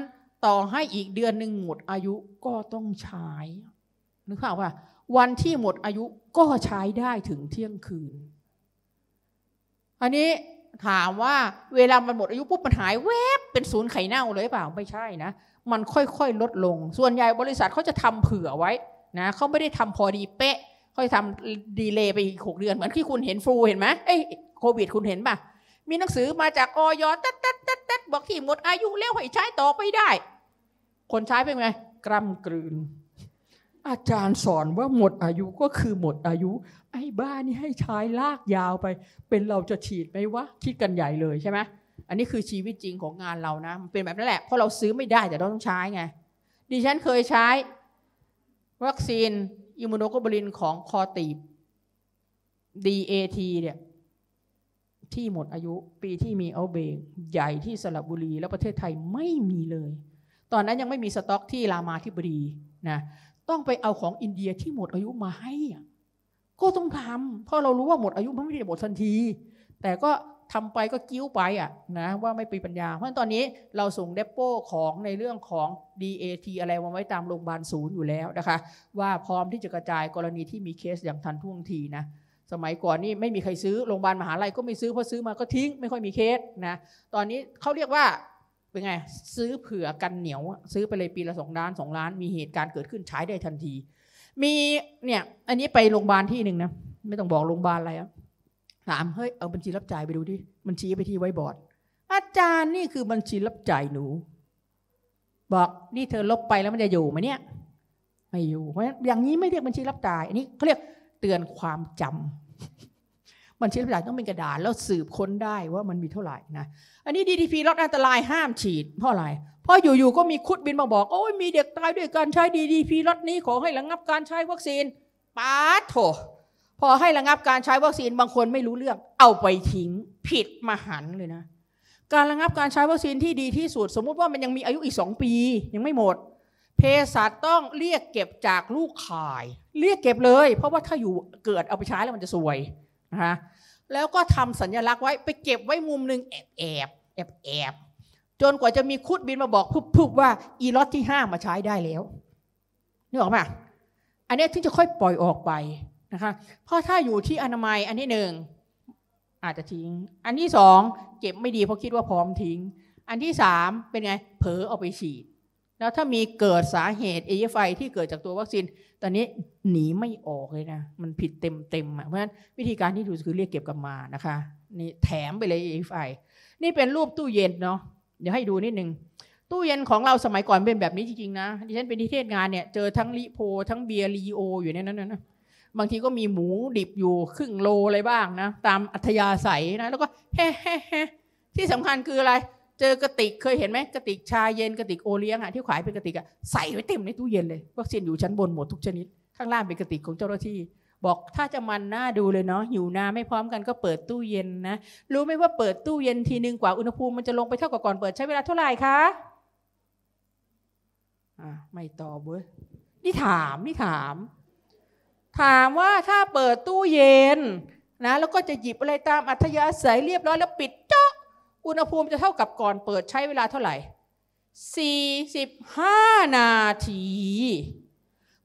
ต่อให้อีกเดือนหนึ่งหมดอายุก็ต้องใช้นึกภาพว่า วันที่หมดอายุก็ใช้ได้ถึงเที่ยงคืนอันนี้ถามว่าเวลามันหมดอายุปุ๊บมันหายแวบเป็นศูนย์ไข่เน่าเลยเปล่า ไม่ใช่นะ มันค่อยๆลดลง ส่วนใหญ่บริษัทเขาจะทำเผื่อไว้นะเขาไม่ได้ทำพอดีเป๊ะเขาจะทำดีเลยไปอีกหกเดือน เหมือนที่คุณเห็นฟูเห็นไหมเอ้ยโควิดคุณเห็นป่ะ มีหนังสือมาจากออยตัดตัดตัดตัดบอกที่หมดอายุแล้วให้ใช้ต่อไปได้ คนใช้เป็นไงกล้ำกลืน อาจารย์สอนว่าหมดอายุก็คือหมดอายุอ้บ้านนี่ให้ชายลากยาวไป เป็นเราจะฉีดไหมวะคิดกันใหญ่เลย ใช่ไหมอันนี้คือชีวิตจริงของงานเรานะมันเป็นแบบนั้นแหละเพราะเราซื้อไม่ได้แต่เราต้องใช้ไงดิฉันเคยใช้วัคซีนอิมมูโนโกบูลินของคอตีบ DAT เนี่ยที่หมดอายุปีที่มีเอาเบงใหญ่ที่สระบุรี แล้วประเทศไทยไม่มีเลย ตอนนั้นยังไม่มีสต็อกที่รามาธิบดีนะต้องไปเอาของอินเดียที่หมดอายุมาให้ก็ต้องทำเพราะเรารู้ว่าหมดอายุมันไม่ได้หมดทันที แต่ก็ทำไปก็กิ้วไปอ่ะนะว่าไม่ปีปัญญา เพราะตอนนี้เราส่งเดปโปของในเรื่องของ DAT อะไรมาไว้ตามโรงพยาบาลศูนย์อยู่แล้วนะคะ ว่าพร้อมที่จะกระจายกรณีที่มีเคสอย่างทันท่วงทีนะสมัยก่อนนี่ไม่มีใครซื้อ โรงพยาบาลมหาลัยก็ไม่ซื้อ เพราะซื้อมาก็ทิ้ง ไม่ค่อยมีเคสนะตอนนี้เขาเรียกว่าเป็นไงซื้อเผื่อกันเหนียว ซื้อไปเลยปีละสองล้านสองล้าน มีเหตุการณ์เกิดขึ้นใช้ได้ทันทีมีเนี่ยอันนี้ไปโรงพยาบาลที่หนึ่งนะไม่ต้องบอกโรงพยาบาลอะไรอะถามเฮ้ยเอาบัญชีรับจ่ายไปดูดิบัญชีไปที่ไว้บอร์ดอาจารย์นี่คือบัญชีรับจ่ายหนู บอกนี่เธอลบไปแล้วมันจะอยู่ไหมเนี่ยไม่อยู่ เพราะอย่างนี้ไม่เรียกบัญชีรับจ่าย อันนี้เขาเรียกเตือนความจำบัญชีรับจ่ายต้องเป็นกระดาษแล้วสืบค้นได้ว่ามันมีเท่าไหร่นะอันนี้ DTP ลดอันตรายห้ามฉีดเพราะอะไรพราะอยู่ๆก็มีคุดบินมาบอกโอ้ยมีเด็กตายด้วยการใช้ดีดีพีรถอนี้ขอให้ระงับการใช้วัคซีนป้าโถพอให้ระงับการใช้วัคซีนบางคนไม่รู้เรื่องเอาไปทิ้งผิดมหันเลยนะการระงับการใช้วัคซีนที่ดีที่สุด สมมุติว่ามันยังมีอายุอีกสองปียังไม่หมดเภสัชต้องเรียกเก็บจากลูกขายเรียกเก็บเลย เพราะว่าถ้าอยู่เกิดเอาไปใช้แล้วมันจะซวยนะคะแล้วก็ทำสัญลักษณ์ไว้ไปเก็บไว้มุมหนึ่งแอบแอบแอบแอบจนกว่าจะมีคุดบินมาบอกพุบบว่าอีล็อตที่ห้ามาใช้ได้แล้วนึกออกหมอันนี้ถึงจะค่อยปล่อยออกไปนะคะเพราะถ้าอยู่ที่อนามัยอันที่หนึ่งอาจจะทิ้ง อันที่สองเก็บไม่ดีเพราะคิดว่าพร้อมทิ้ง อันที่สามเป็นไงเผลอเอาไปฉีดแล้วถ้ามีเกิดสาเหตุเอฟไฟที่เกิดจากตัววัคซีนตอนนี้หนีไม่ออกเลยนะ มันผิดเต็มเต็มอ่ะเพราะฉะนั้นวิธีการที่ดูคือเรียกเก็บกลับมานะคะนี่แถมไปเลยเอฟไฟนี่เป็นรูปตู้เย็นเนาะเดี๋ยวให้ดูนิดนึงตู้เย็นของเราสมัยก่อนเป็นแบบนี้จริงๆนะดิฉันเป็นที่เทศงานเนี่ยเจอทั้งลิโพทั้งเบียร์ลีโออยู่ในนั้นนะบางทีก็มีหมูดิบอยู่ครึ่งโลอะไรบ้างนะตามอัธยาศัยนะแล้วก็แฮ่แฮ่ฮ่ที่สำคัญคืออะไรเจอกระติกเคยเห็นไหมกระติกชาเย็นกระติกโอเลี้ยงอ่ะที่ขายเป็นกระติกอ่ะใส่ไว้เต็มในตู้เย็นเลยวัคซีนอยู่ชั้นบนหมดทุกชนิด ข้างล่างเป็นกระติกของเจ้าหน้าที่บอก ถ้าจะมันหน้าดูเลยเนาะหิวน้ำไม่พร้อมกันก็เปิดตู้เย็นนะ รู้ไหมว่าเปิดตู้เย็นทีนึงกว่าอุณหภูมิมันจะลงไปเท่ากับก่อนเปิดใช้เวลาเท่าไหร่คะอ่าไม่ตอบเว้ย นี่ถามนี่ถาม ถามว่าถ้าเปิดตู้เย็นนะแล้วก็จะหยิบอะไรตามอัธยาศัยเรียบร้อย แล้วปิดเจาะอุณหภูมิจะเท่ากับก่อนเปิดใช้เวลาเท่าไหร่ 45นาที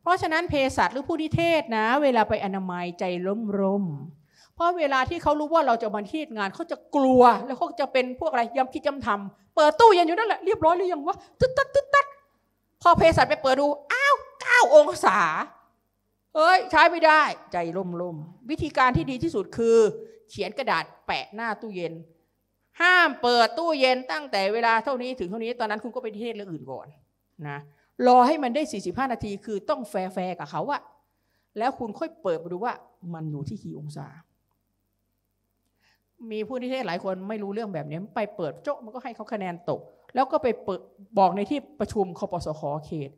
เพราะฉะนั้นเภสัชหรือผู้นิเทศนะ เวลาไปอนามัยใจล้มร่มเพราะเวลาที่เขารู้ว่าเราจะบันทีงานเขาจะกลัว แล้วเขาจะเป็นพวกอะไรยำคิดยำทำเปิดตู้เย็นอยู่นั่นแหละ เรียบร้อยหรือยังวะ ตึ๊ดตึ๊ดตึ๊ดตึ๊ดพอเภสัชไปเปิดดูอ้าวเก้าองศาเฮ้ย ใช้ไม่ได้ ใจล่มลมวิธีการที่ดีที่สุดคือ เขียนกระดาษแปะหน้าตู้เย็นห้ามเปิดตู้เย็นตั้งแต่เวลาเท่านี้ถึงเท่านี้ตอนนั้นคุณก็ไปเทศเรื่องอื่นก่อน นะรอให้มันได้ 45 นาที คือต้องแฟร์ๆกับเขาอะแล้วคุณค่อยเปิดมาดูว่ามันอยู่ที่กี่องศา มีผู้นิเทศหลายคน ไม่รู้เรื่องแบบนี้ไปเปิดโจ๊ะมันก็ให้เขาคะแนนตก แล้วก็ไปเปิดบอกในที่ประชุมคอปสคเขต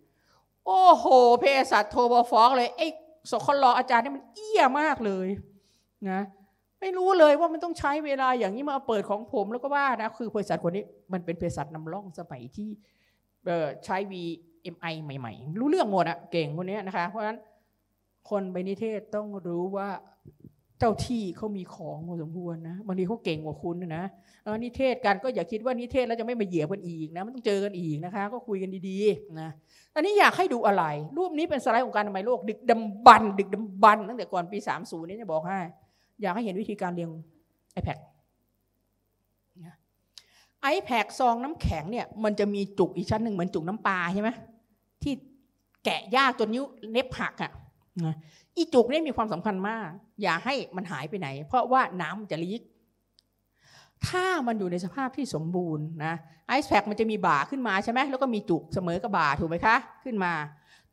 โอ้โหเพศัตว์โทรบอฟ้องเลย ไอ้สคลออาจารย์นี่มันเอี้ยมากเลยนะ ไม่รู้เลยว่ามันต้องใช้เวลาอย่างนี้มาเปิดของผมแล้วก็ว่านะ คือเพศสัตว์คนนี้มันเป็นเพศสัตว์นำร่องสมัยที่ใช้วีไอใหม่ๆรู้เรื่องหมดอะเก่งคนนี้นะคะเพราะฉะนั้นคนไปนิเทศต้องรู้ว่าเจ้าที่เขามีของสมควรนะบางทีเขาเก่งกว่าคุณนะแล้วนิเทศกันก็อย่าคิดว่านิเทศแล้วจะไม่มาเหยียบกันอีกนะมันต้องเจอกันอีกนะคะก็คุยกันดีๆนะอันนี้อยากให้ดูอะไรรูปนี้เป็นสไลด์ของการทำไมโลกดึกดำบัน ดึกดำบันตั้งแต่ก่อนปี 30นี้จะบอกให้อยากให้เห็นวิธีการเรียง iPad ไอแพกซองน้ำแข็งเนี่ยมันจะมีจุกอีกชั้นหนึ่งเหมือนจุกน้ำปลาใช่ไหมที่แกะยากจนนิ้วเน็บหักอะ่ะอีจุกนี่มีความสำคัญมาก อย่าให้มันหายไปไหน เพราะว่าน้ำจะลีกถ้ามันอยู่ในสภาพที่สมบูรณ์นะไอซ์แพคมันจะมีบ่าขึ้นมาใช่ไหมแล้วก็มีจุกเสมอกับบ่าถูกไหมคะขึ้นมา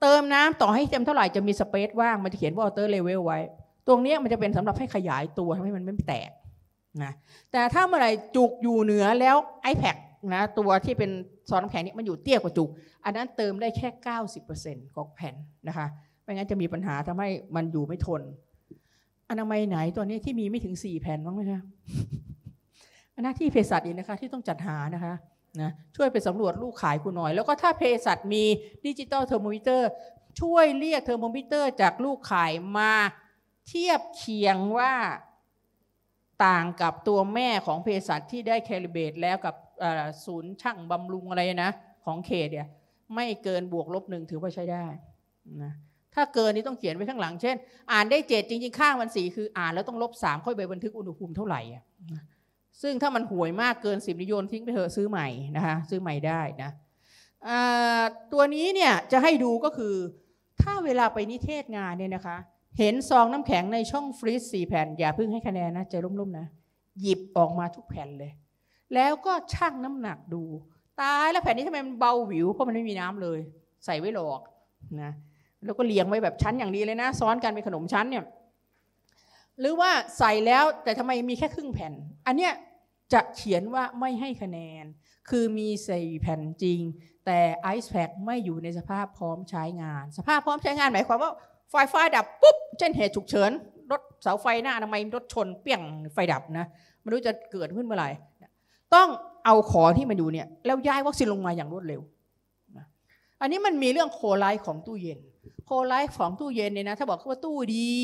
เติมน้ำต่อให้เต็มเท่าไหร่จะมีสเปซว่างมันจะเขียนว่าอเตอร์เลเวลไว้ ตรงนี้มันจะเป็นสำหรับให้ขยายตัวทำให้มันไม่แตกนะ แต่ถ้าเมื่อไหร่จุกอยู่เหนือแล้วไอแพคนะตัวที่เป็นซอน้ำแข็งนี่มันอยู่เตี้ยกว่าจุกอันนั้นเติมได้แค่90%ของแผ่นนะคะไม่งั้นจะมีปัญหาทำให้มันอยู่ไม่ทน อนามัยไหนตัวนี้ที่มีไม่ถึง 4 แผ่นบ้างไหมคะอันน้นที่เภสัชอีกนะคะที่ต้องจัดหานะคะนะช่วยไปสำรวจลูกขายคุณหน่อย แล้วก็ถ้าเภสัชมีดิจิตอลเทอร์โมมิเตอร์ช่วยเรียกเทอร์โมมิเตอร์จากลูกขายมาเทียบเคียงว่าต่างกับตัวแม่ของเภสัชที่ได้แคลิเบตแล้วกับศูนย์ช่างบำรุงอะไรนะของเขตเนี่ยไม่เกินบวกลบหนึ่งถือว่าใช้ได้นะถ้าเกินนี้ต้องเขียนไว้ข้างหลัง เช่น อ่านได้เจ็ดจริงๆค่ามันสี่คืออ่านแล้วต้องลบสามค่อยไปบันทึกอุณหภูมิเท่าไหร่ซึ่งถ้ามันห่วยมากเกินสิบนิยนทิ้งไปเถอะซื้อใหม่นะคะซื้อใหม่ได้นะตัวนี้เนี่ยจะให้ดูก็คือถ้าเวลาไปนิเทศงานเนี่ยนะคะเห็นซอง น้ำแข็งในช่องฟรีซสี่แผ่นอย่าเพิ่งให้คะแนนนะใจร่มๆนะหยิบออกมาทุกแผ่นเลยแล้วก็ชั่งน้ำหนักดู ตายแล้วแผ่นนี้ทำไมมันเบาหวิวเพราะมันไม่มีน้ำเลย ใส่ไว้หลอกนะ แล้วก็เลี้ยงไว้แบบชั้นอย่างดีเลยนะ ซ้อนกันเป็นขนมชั้นเนี่ย หรือว่าใส่แล้วแต่ทำไมมีแค่ครึ่งแผ่น อันเนี้ยจะเขียนว่าไม่ให้คะแนน คือมีใส่แผ่นจริง แต่ไอซ์แพคไม่อยู่ในสภาพพร้อมใช้งาน สภาพพร้อมใช้งานหมายความว่าไฟฟ้าดับปุ๊บเช่นเหตุฉุกเฉินรถเสาไฟหน้าทำไมรถชน เปี้ยงไฟดับนะไม่รู้จะเกิดขึ้นเมื่อไหร่ต้องเอาขอที่มายู่เนี่ยแล้วย้ายวัคซีนลงมาอย่างรวดเร็วนะอันนี้มันมีเรื่องโคไลฟ์ของตู้เย็น โคไลฟ์ของตู้เย็นเนี่ยนะถ้าบอกว่าตู้ดี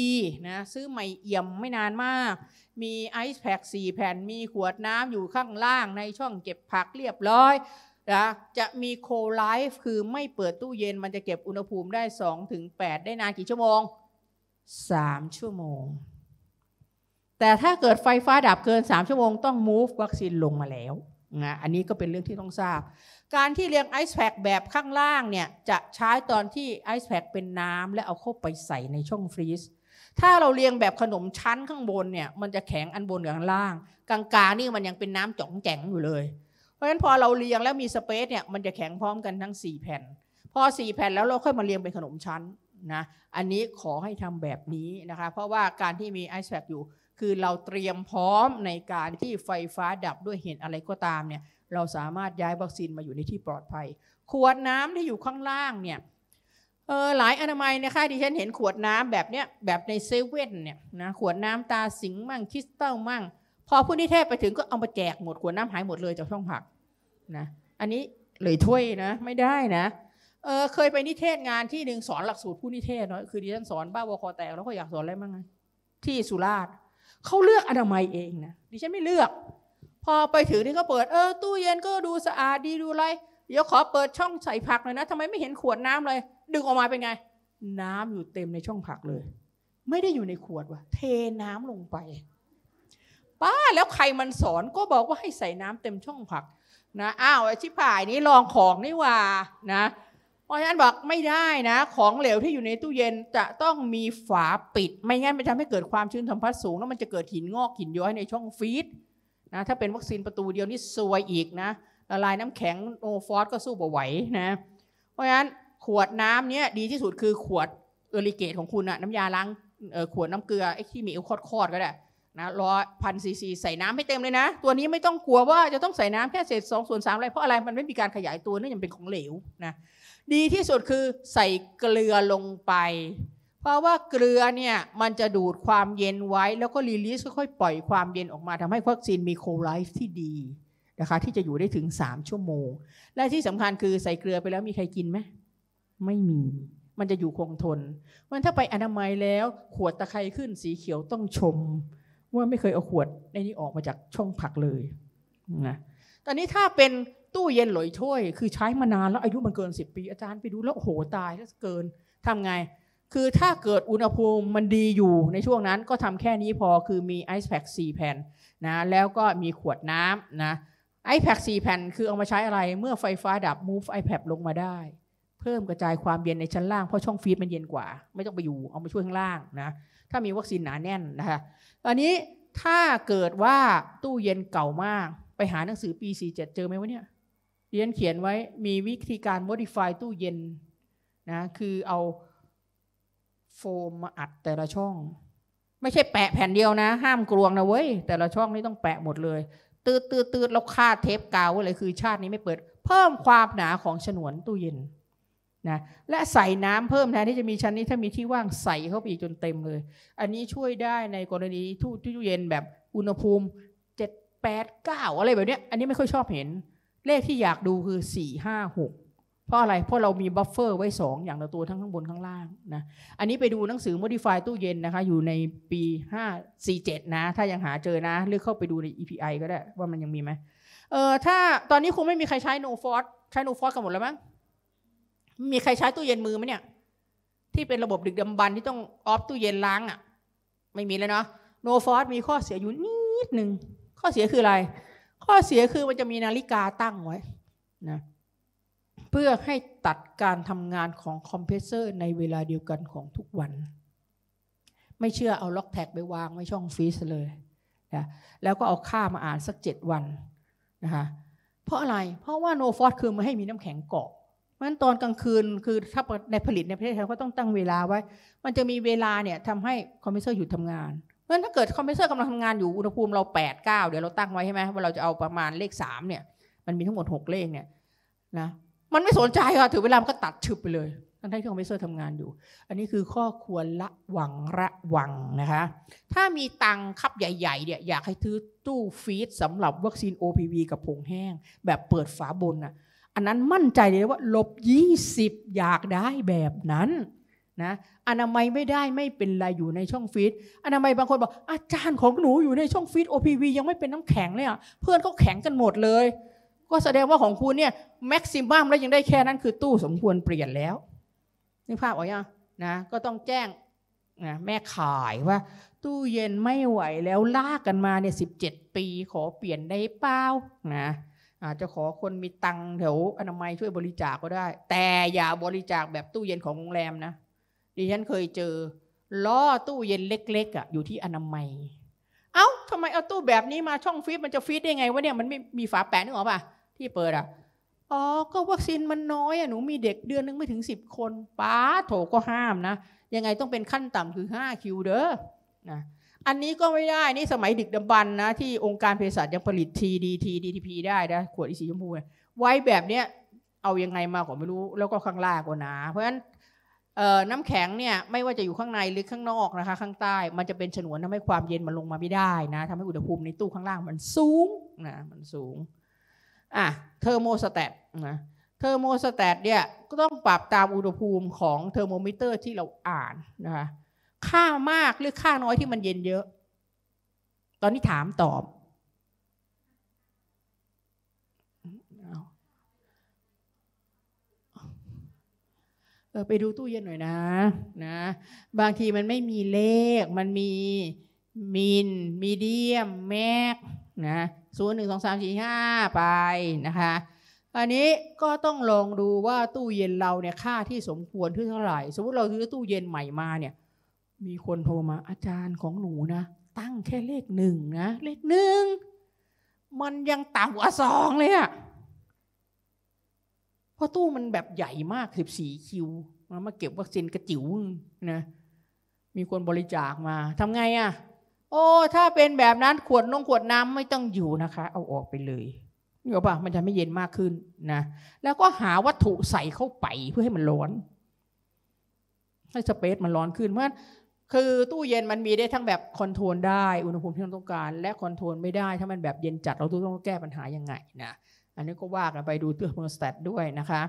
นะซื้อใหม่เอี่ยมไม่นานมาก มีไอซ์แพ็กสี่แผ่นมีขวดน้ำอยู่ข้างล่างในช่องเก็บผักเรียบร้อยนะจะมีโคไลฟ์คือไม่เปิดตู้เย็นมันจะเก็บอุณหภูมิได้2-8ได้นานกี่ชั่วโมง 3 ชั่วโมงแต่ถ้าเกิดไฟฟ้าดับเกิน 3ชั่วโมงต้อง move วัคซีนลงมาแล้วนะอันนี้ก็เป็นเรื่องที่ต้องทราบ การที่เรียงไอซ์แพคแบบข้างล่างเนี่ยจะใช้ตอนที่ไอซ์แพคเป็นน้ำและเอาเข้าไปใส่ในช่องฟรีซ ถ้าเราเรียงแบบขนมชั้นข้างบนเนี่ยมันจะแข็งอันบนกับข้างล่าง กลางๆนี่มันยังเป็นน้ำจ๋องแจ๋งอยู่เลย เพราะฉะนั้นพอเราเรียงแล้วมีสเปซเนี่ยมันจะแข็งพร้อมกันทั้ง 4 แผ่น พอ 4 แผ่นแล้วเราค่อยมาเรียงเป็นขนมชั้นนะ อันนี้ขอให้ทำแบบนี้นะคะ เพราะว่าการที่มีไอซ์แพคอยู่คือเราเตรียมพร้อมในการที่ไฟฟ้าดับด้วยเหตุอะไรก็ตามเนี่ยเราสามารถย้ายวัคซีนมาอยู่ในที่ปลอดภัย ขวดน้ำที่อยู่ข้างล่างเนี่ยเออหลายอนามัยนะคะดิฉันเห็นขวดน้ำแบบเนี้ยแบบในเซเว่นเนี่ยนะขวดน้ำตาสิงมั่งคริสตัลมั่งพอผู้นิเทศไปถึงก็เอามาแจกหมดขวดน้ำหายหมดเลยจากช่องผักนะอันนี้เลยถ้วยนะไม่ได้นะเออเคยไปนิเทศงานที่หนึ่งสอนหลักสูตรผู้นิเทศเนาะคือดิฉันสอนบ้าวคอแตกแล้วก็อยากสอนอะไรบ้างที่สุราษฎร์เขาเลือกอนามัยเองนะดิฉันไม่เลือก พอไปถึงนี่ก็เปิดเออ ตู้เย็นก็ดูสะอาดดีดูไรเดี๋ยวขอเปิดช่องใส่ผักหน่อยนะทำไมไม่เห็นขวดน้ำเลย ดึงออกมาเป็นไง น้ำอยู่เต็มในช่องผักเลย ไม่ได้อยู่ในขวดว่ะเทน้ำลงไป ป้าแล้วใครมันสอนก็บอกว่าให้ใส่น้ำเต็มช่องผัก นะอ้าวไอ้ชิพายนี่ลองของนี่ว่านะเพราะฉะนั้นบอกไม่ได้นะ ของเหลวที่อยู่ในตู้เย็นจะต้องมีฝาปิดไม่งั้นมันทำให้เกิดความชื้นสัมผัสสูงแล้วมันจะเกิดหินงอกหินย้อยในช่องฟีดนะถ้าเป็นวัคซีนประตูเดียวนี่ซวยอีกนะละลายน้ำแข็งโอฟอสก็สู้บ่ไหวนะเพราะฉะนั้นขวดน้ำเนี้ยดีที่สุดคือขวดเอลิเกตของคุณอะน้ำยาล้างขวดน้ำเกลือไอ้ที่มีอคอดคอดก็ได้นะร้อยพันซีซีใส่น้ำให้เต็มเลยนะ ตัวนี้ไม่ต้องกลัวว่าจะต้องใส่น้ำแค่เศษสองส่วนสามอะไรเพราะอะไรมันไม่มีการขยายตัวเนื่องจากเป็นของเหลวนะดีที่สุดคือใส่เกลือลงไป เพราะว่าเกลือเนี่ยมันจะดูดความเย็นไว้ แล้วก็รีลิสค่อยๆปล่อยความเย็นออกมาทำให้วัคซีนมีโคไลฟ์ที่ดีนะคะ ที่จะอยู่ได้ถึง3ชั่วโมง และที่สำคัญคือใส่เกลือไปแล้วมีใครกินไหมไม่มี มันจะอยู่คงทนมันถ้าไปอนามัยแล้วขวดตะไคร้ขึ้นสีเขียวต้องชมว่าไม่เคยเอาขวดในนี้ออกมาจากช่องผักเลยนะตอนนี้ถ้าเป็นตู้เย็นหลอยถ้วย คือใช้มานานแล้วอายุมันเกิน 10 ปี อาจารย์ไปดูแล้วโหตายล้าเกินทำไง คือถ้าเกิดอุณหภูมิมันดีอยู่ ในช่วงนั้นก็ทำแค่นี้พอ คือมีไอซ์แพคสี่แผ่นนะ แล้วก็มีขวดน้ำนะ ไอแพคสี่แผ่น คือเอามาใช้อะไร เมื่อไฟฟ้าดับ move iPad ลงมาได้ เพิ่มกระจายความเย็นในชั้นล่าง เพราะช่องฟีดมันเย็นกว่า ไม่ต้องไปอยู่ เอามาช่วยข้างล่างนะ ถ้ามีวัคซีนหนาแน่นนะคะอันนี้ถ้าเกิดว่าตู้เย็นเก่ามาก ไปหาหนังสือปี47เจอไหมวะเนี่ยเรียนเขียนไว้มีวิธีการ modify ตู้เย็นนะคือเอาโฟมมาอัดแต่ละช่อง ไม่ใช่แปะแผ่นเดียวนะ ห้ามกลวงนะเว้ยแต่ละช่องนี่ต้องแปะหมดเลยตืดตืดตืดแล้วคาดเทปกาวอะไรคือชาตินี้ไม่เปิดเพิ่มความหนาของฉนวนตู้เย็นนะและใส่น้ำเพิ่มแทนที่จะมีชั้นนี้ถ้ามีที่ว่างใส่เข้าไปอีกจนเต็มเลย อันนี้ช่วยได้ในกรณีทู่ตู้เย็นแบบอุณหภูมิ 7 8 9อะไรแบบเนี้ยอันนี้ไม่ค่อยชอบเห็นเลขที่อยากดูคือสี่ห้าหกเพราะอะไรเพราะเรามีบัฟเฟอร์ไว้2 อย่างละตัวทั้งข้างบนข้างล่างนะ อันนี้ไปดูหนังสือ modify ตู้เย็นนะคะอยู่ในปี547นะ ถ้ายังหาเจอนะ เลือกเข้าไปดูใน EPI ก็ได้ว่ามันยังมีไหมเออถ้าตอนนี้คงไม่มีใครใช้ no f o r c ใช้ no f o r c กันหมดแล้วมั้งมีใครใช้ตู้เย็นมือไหมเนี่ยที่เป็นระบบดึกดำบรรที่ต้องออฟตู้เย็นล้างอะ่ะไม่มีแล้วเนาะ no f o r c มีข้อเสียอยู่นิดหนึ่งข้อเสียคืออะไรข้อเสียคือมันจะมีนาฬิกาตั้งไว้นะเพื่อให้ตัดการทำงานของคอมเพรสเซอร์ในเวลาเดียวกันของทุกวัน ไม่เชื่อเอาล็อกแท็กไปวางไว้ช่องฟีสเลยนะแล้วก็เอาค่ามาอ่านสักเจ็ดวันนะคะเพราะอะไรเพราะว่าโนฟอสคือมันให้มีน้ำแข็งเกาะเพราะฉะนั้นตอนกลางคืนคือถ้าในผลิตในประเทศไทยก็ต้องตั้งเวลาไว้ มันจะมีเวลาเนี่ยทำให้คอมพิวเตอร์หยุดทำงานเพราะถ้าเกิดคอมเพรสเซอร์กำลังทำงานอยู่อุณหภูมิเรา 8 9 เดี๋ยวเราตั้งไว้ใช่ไหมว่าเราจะเอาประมาณเลข3เนี่ย มันมีทั้งหมด 6 เลขเนี่ยนะมันไม่สนใจค่ะถือเวลามันก็ตัดฉึบไปเลยทั้งที่คอมเพรสเซอร์ทำงานอยู่ อันนี้คือข้อควรระวังระวังนะคะถ้ามีตังคับใหญ่ๆเนี่ยอยากให้ซื้อตู้ฟีดสำหรับวัคซีน OPV กับผงแห้ง แบบเปิดฝาบนนะ่ะอันนั้นมั่นใจเลยว่าลบ 20 อยากได้แบบนั้นนะอนามัยไม่ได้ไม่เป็นไรอยู่ในช่องฟีดอนามัยบางคนบอกอาจารย์ของหนูอยู่ในช่องฟีด OPV ยังไม่เป็นน้ำแข็งเลยอ่ะเพื่อนเขาแข็งกันหมดเลย ก็แสดงว่าของคุณเนี่ยแม็กซิมัมแล้วยังได้แค่นั้นคือตู้สมควรเปลี่ยนแล้วนี่ภาพออกยังนะก็ต้องแจ้งนะแม่ขายว่า ตู้เย็นไม่ไหวแล้วลากกันมาเนี่ยสิบเจ็ดปี ขอเปลี่ยนได้เปล่านะอาจจะขอคนมีตังค์แถวอนามัยช่วยบริจาคก็ได้ แต่อย่าบริจาคแบบตู้เย็นของโรงแรมนะดิฉันเคยเจอล้อตู้เย็นเล็กๆออยู่ที่อนามัย เอา้าทำไมเอาตู้แบบนี้มาช่องฟีดมันจะฟีดได้ไงวะเนี่ยมันไม่มีฝาแปะนึกออกป่ะที่เปิดอ่ะ อ๋อ ก็วัคซีนมันน้อยอ่ะหนูมีเด็กเดือนนึงไม่ถึงสิบคนป้าโถก็ห้ามนะยังไงต้องเป็นขั้นต่ำคือห้าคิวเด้อนะอันนี้ก็ไม่ได้นี่สมัยดึกดำบันนะที่องค์การเภสัชยังผลิต TDT ี t p ได้นะขวดอีสีชมพูไว้แบบเนี้ยเอายังไงมาก็ไม่รู้แล้วก็ข้างล่างก็หนาเพราะฉะนั้นน้ำแข็งเนี่ยไม่ว่าจะอยู่ข้างในหรือข้างนอกนะคะข้างใต้มันจะเป็นฉนวนทาให้ความเย็นมันลงมาไม่ได้นะทำให้อุณหภูมิในตู้ข้างล่างมันสูงนะมันสูงอ่ะเทอร์โมสแตตนะเทอร์โมสแตตเนี่ยก็ต้องปรับตามอุณหภูมิของเทอร์โมมิเตอร์ที่เราอ่านนะคะค่ามากหรือค่าน้อยที่มันเย็นเยอะ ตอนนี้ถามตอบเออไปดูตู้เย็นหน่อยนะนะ บางทีมันไม่มีเลขมันมีมินมีเดียมแมกนะศูนย์หนึ่งสองสามสี่ห้าไปนะคะอันนี้ก็ต้องลองดูว่าตู้เย็นเราเนี่ยค่าที่สมควรเท่าไหร่ สมมติเราซื้อตู้เย็นใหม่มาเนี่ยมีคนโทรมาอาจารย์ของหนูนะ ตั้งแค่เลขหนึ่งนะ เลขหนึ่ง มันยังต่ำกว่าสองเลยอะเพราะตู้มันแบบใหญ่มากสิบสี่คิวมามาเก็บวัคซีนกระจิ๋วนะมีคนบริจาคมาทำไงอะ่ะโอ้ถ้าเป็นแบบนั้นขวดนงขวดน้ำไม่ต้องอยู่นะคะ เอาออกไปเลยเหี๋ป่ะมันจะไม่เย็นมากขึ้นนะ แล้วก็หาวัตถุใส่เข้าไปเพื่อให้มันร้อน ให้สเปซมันร้อนขึ้นเพราะคือตู้เย็นมันมีได้ทั้งแบบคอนโทรลได้อุณหภูมิที่เราต้องการและคอนโทรลไม่ได้ ถ้ามันแบบเย็นจัดเราต้องแก้ปัญหายังไงนะอันนี้ก็ว่ากันไปดูเทอร์โมสแตทด้วยนะคะ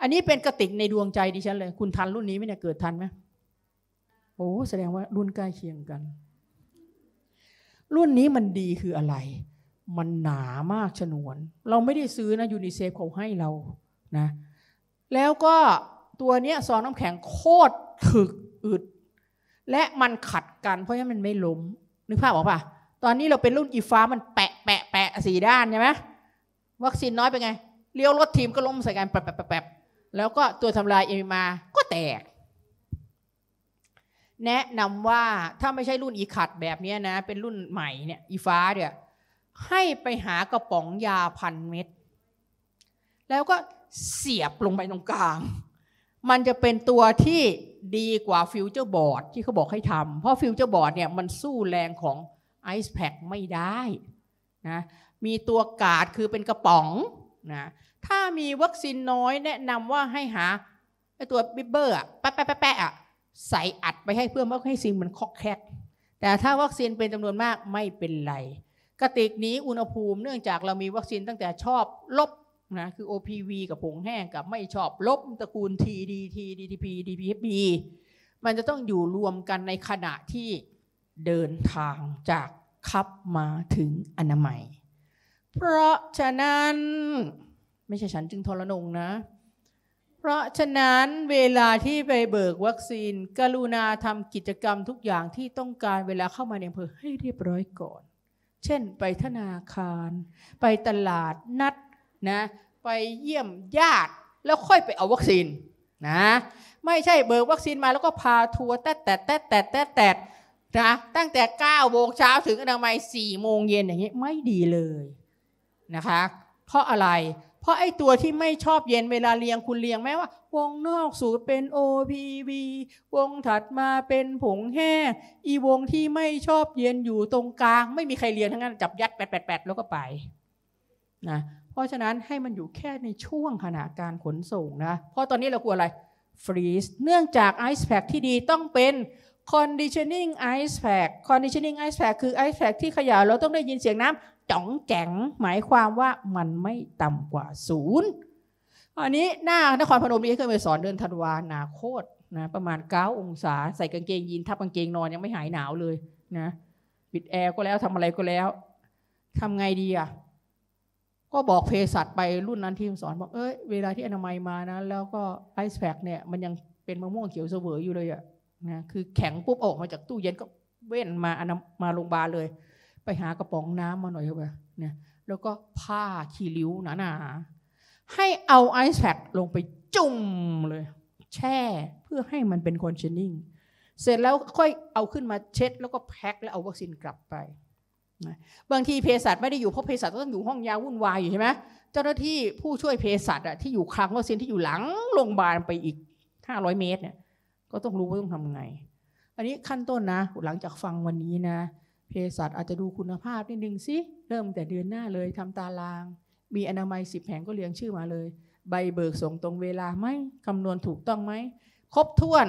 อันนี้เป็นกระติกในดวงใจดิฉันเลย คุณทันรุ่นนี้ไหมเนี่ยเกิดทันไหมโอ้แสดงว่ารุ่นใกล้เคียงกัน รุ่นนี้มันดีคืออะไร มันหนามากฉนวน เราไม่ได้ซื้อนะยูนิเซฟเขาให้เรานะแล้วก็ตัวเนี้ยซองน้ำแข็งโคตรถึกอึด และมันขัดกันเพราะฉะนั้นมันไม่ล้มนึกภาพออกป่ะตอนนี้เราเป็นรุ่นอีฟ้ามันแปะแปะแปะสีด้านใช่ไหมวัคซีนน้อยไปไงเลี้ยวรถทีมก็ล้มใส่กันแป๊บแป๊บแปบแล้วก็ตัวทำลายเอมิมาก็แตก แนะนำว่าถ้าไม่ใช่รุ่นอีขัดแบบนี้นะ เป็นรุ่นใหม่เนี่ย อีฟ้าเนี่ยให้ไปหากระป๋องยาพันเม็ดแล้วก็เสียบลงไปตรงกลาง มันจะเป็นตัวที่ดีกว่าฟิวเจอร์บอร์ดที่เขาบอกให้ทำเพราะฟิวเจอร์บอร์ดเนี่ยมันสู้แรงของไอซ์แพคไม่ได้นะมีตัวกาดคือเป็นกระป๋องนะ ถ้ามีวัคซีนน้อยแนะนำว่าให้หาไอตัวบิบเบอร์ปะแปะแปะแปะใส่อัดไปให้เพื่อไมาให้ซีนมันคอกแคกแต่ถ้าวัคซีนเป็นจำนวนมากไม่เป็นไร กระติกนี้อุณหภูมิเนื่องจากเรามีวัคซีนตั้งแต่ชอบลบนะคือ OPV กับผงแห้งกับไม่ชอบลบ ตระกูล TDT DTP DPFB มันจะต้องอยู่รวมกันในขณะที่เดินทางจากคับมาถึงอนามัยเพราะฉะนั้นไม่ใช่ฉันจึงทรนงนะ เพราะฉะนั้นเวลาที่ไปเบิกวัคซีน กรุณาทำกิจกรรมทุกอย่างที่ต้องการเวลาเข้ามาในอำเภอให้เรียบร้อยก่อน เช่น ไปธนาคาร ไปตลาดนัดนะไปเยี่ยมญาติแล้วค่อยไปเอาวัคซีนนะไม่ใช่เบิกวัคซีนมาแล้วก็พาทัวร์แตะแตะแตะแตะแตะแตะนะตั้งแต่ 9โมงเช้าถึงอนามัย4โมงเย็นอย่างนี้ไม่ดีเลยนะคะเพราะอะไร เพราะไอ้ตัวที่ไม่ชอบเย็นเวลาเรียงคุณเรียงแม้ว่า วงนอกสูตรเป็น OPV วงถัดมาเป็นผงแห้งอีวงที่ไม่ชอบเย็นอยู่ตรงกลาง ไม่มีใครเรียงทั้งนั้นจับยัดแปดแปดแปดแล้วก็ไปนะเพราะฉะนั้นให้มันอยู่แค่ในช่วงขณะการขนส่งนะเพราะตอนนี้เรากลัวอะไรฟรีซเนื่องจากไอซ์แพคที่ดีต้องเป็น conditioning ice pack conditioning ice pack คือไอซ์แพคที่ขยายเราต้องได้ยินเสียงน้ำจ๋องแจ๋งหมายความว่ามันไม่ต่ำกว่าศูนย์อันนี้หน้านครพนมนี่เคยไปสอนเดือนธันวาหนาโคตรนะประมาณเก้าองศา ใส่กางเกงยีนทับกางเกงนอนยังไม่หายหนาวเลยนะปิดแอร์ก็แล้วทำอะไรก็แล้วทำไงดีอ่ะก็บอกเภสัชไปรุ่นนั้นที่สอนบอกเอ้ยเวลาที่อนามัยมานะแล้วก็ไอซ์แฟกเนี่ยมันยังเป็นมะม่วงเขียวเสวยอยู่เลยอะนะคือแข็งปุ๊บออกมาจากตู้เย็นก็เว้นมาอนามาโรงพยาบาลเลยไปหากระป๋องน้ำมาหน่อยเถอะเนี่ย แล้วก็ผ้าขี้ริ้วหนาๆให้เอาไอซ์แพคลงไปจุ่มเลย แช่เพื่อให้มันเป็นคอนเชนนิ่งเสร็จแล้วค่อยเอาขึ้นมาเช็ด แล้วก็แพ็คแล้วเอาวัคซีนกลับไปนะบางทีเภสัชไม่ได้อยู่เพราะเภสัชต้องอยู่ห้องยาวุ่นวายอยู่ใช่ไหมเจ้าหน้าที่ผู้ช่วยเภสัชอะที่อยู่คลังวัคซีนที่อยู่หลังโรงพยาบาลไปอีก 500 เมตรเนี่ย ก็ต้องรู้ว่าต้องทำไง อันนี้ขั้นต้นนะหลังจากฟังวันนี้นะเภสัชอาจจะดูคุณภาพนิดนึงสิเริ่มแต่เดือนหน้าเลยทำตาราง มีอนามัยสิบแผงก็เรียงชื่อมาเลย ใบเบิกส่งตรงเวลาไหมคำนวณถูกต้องไหมครบถ้วน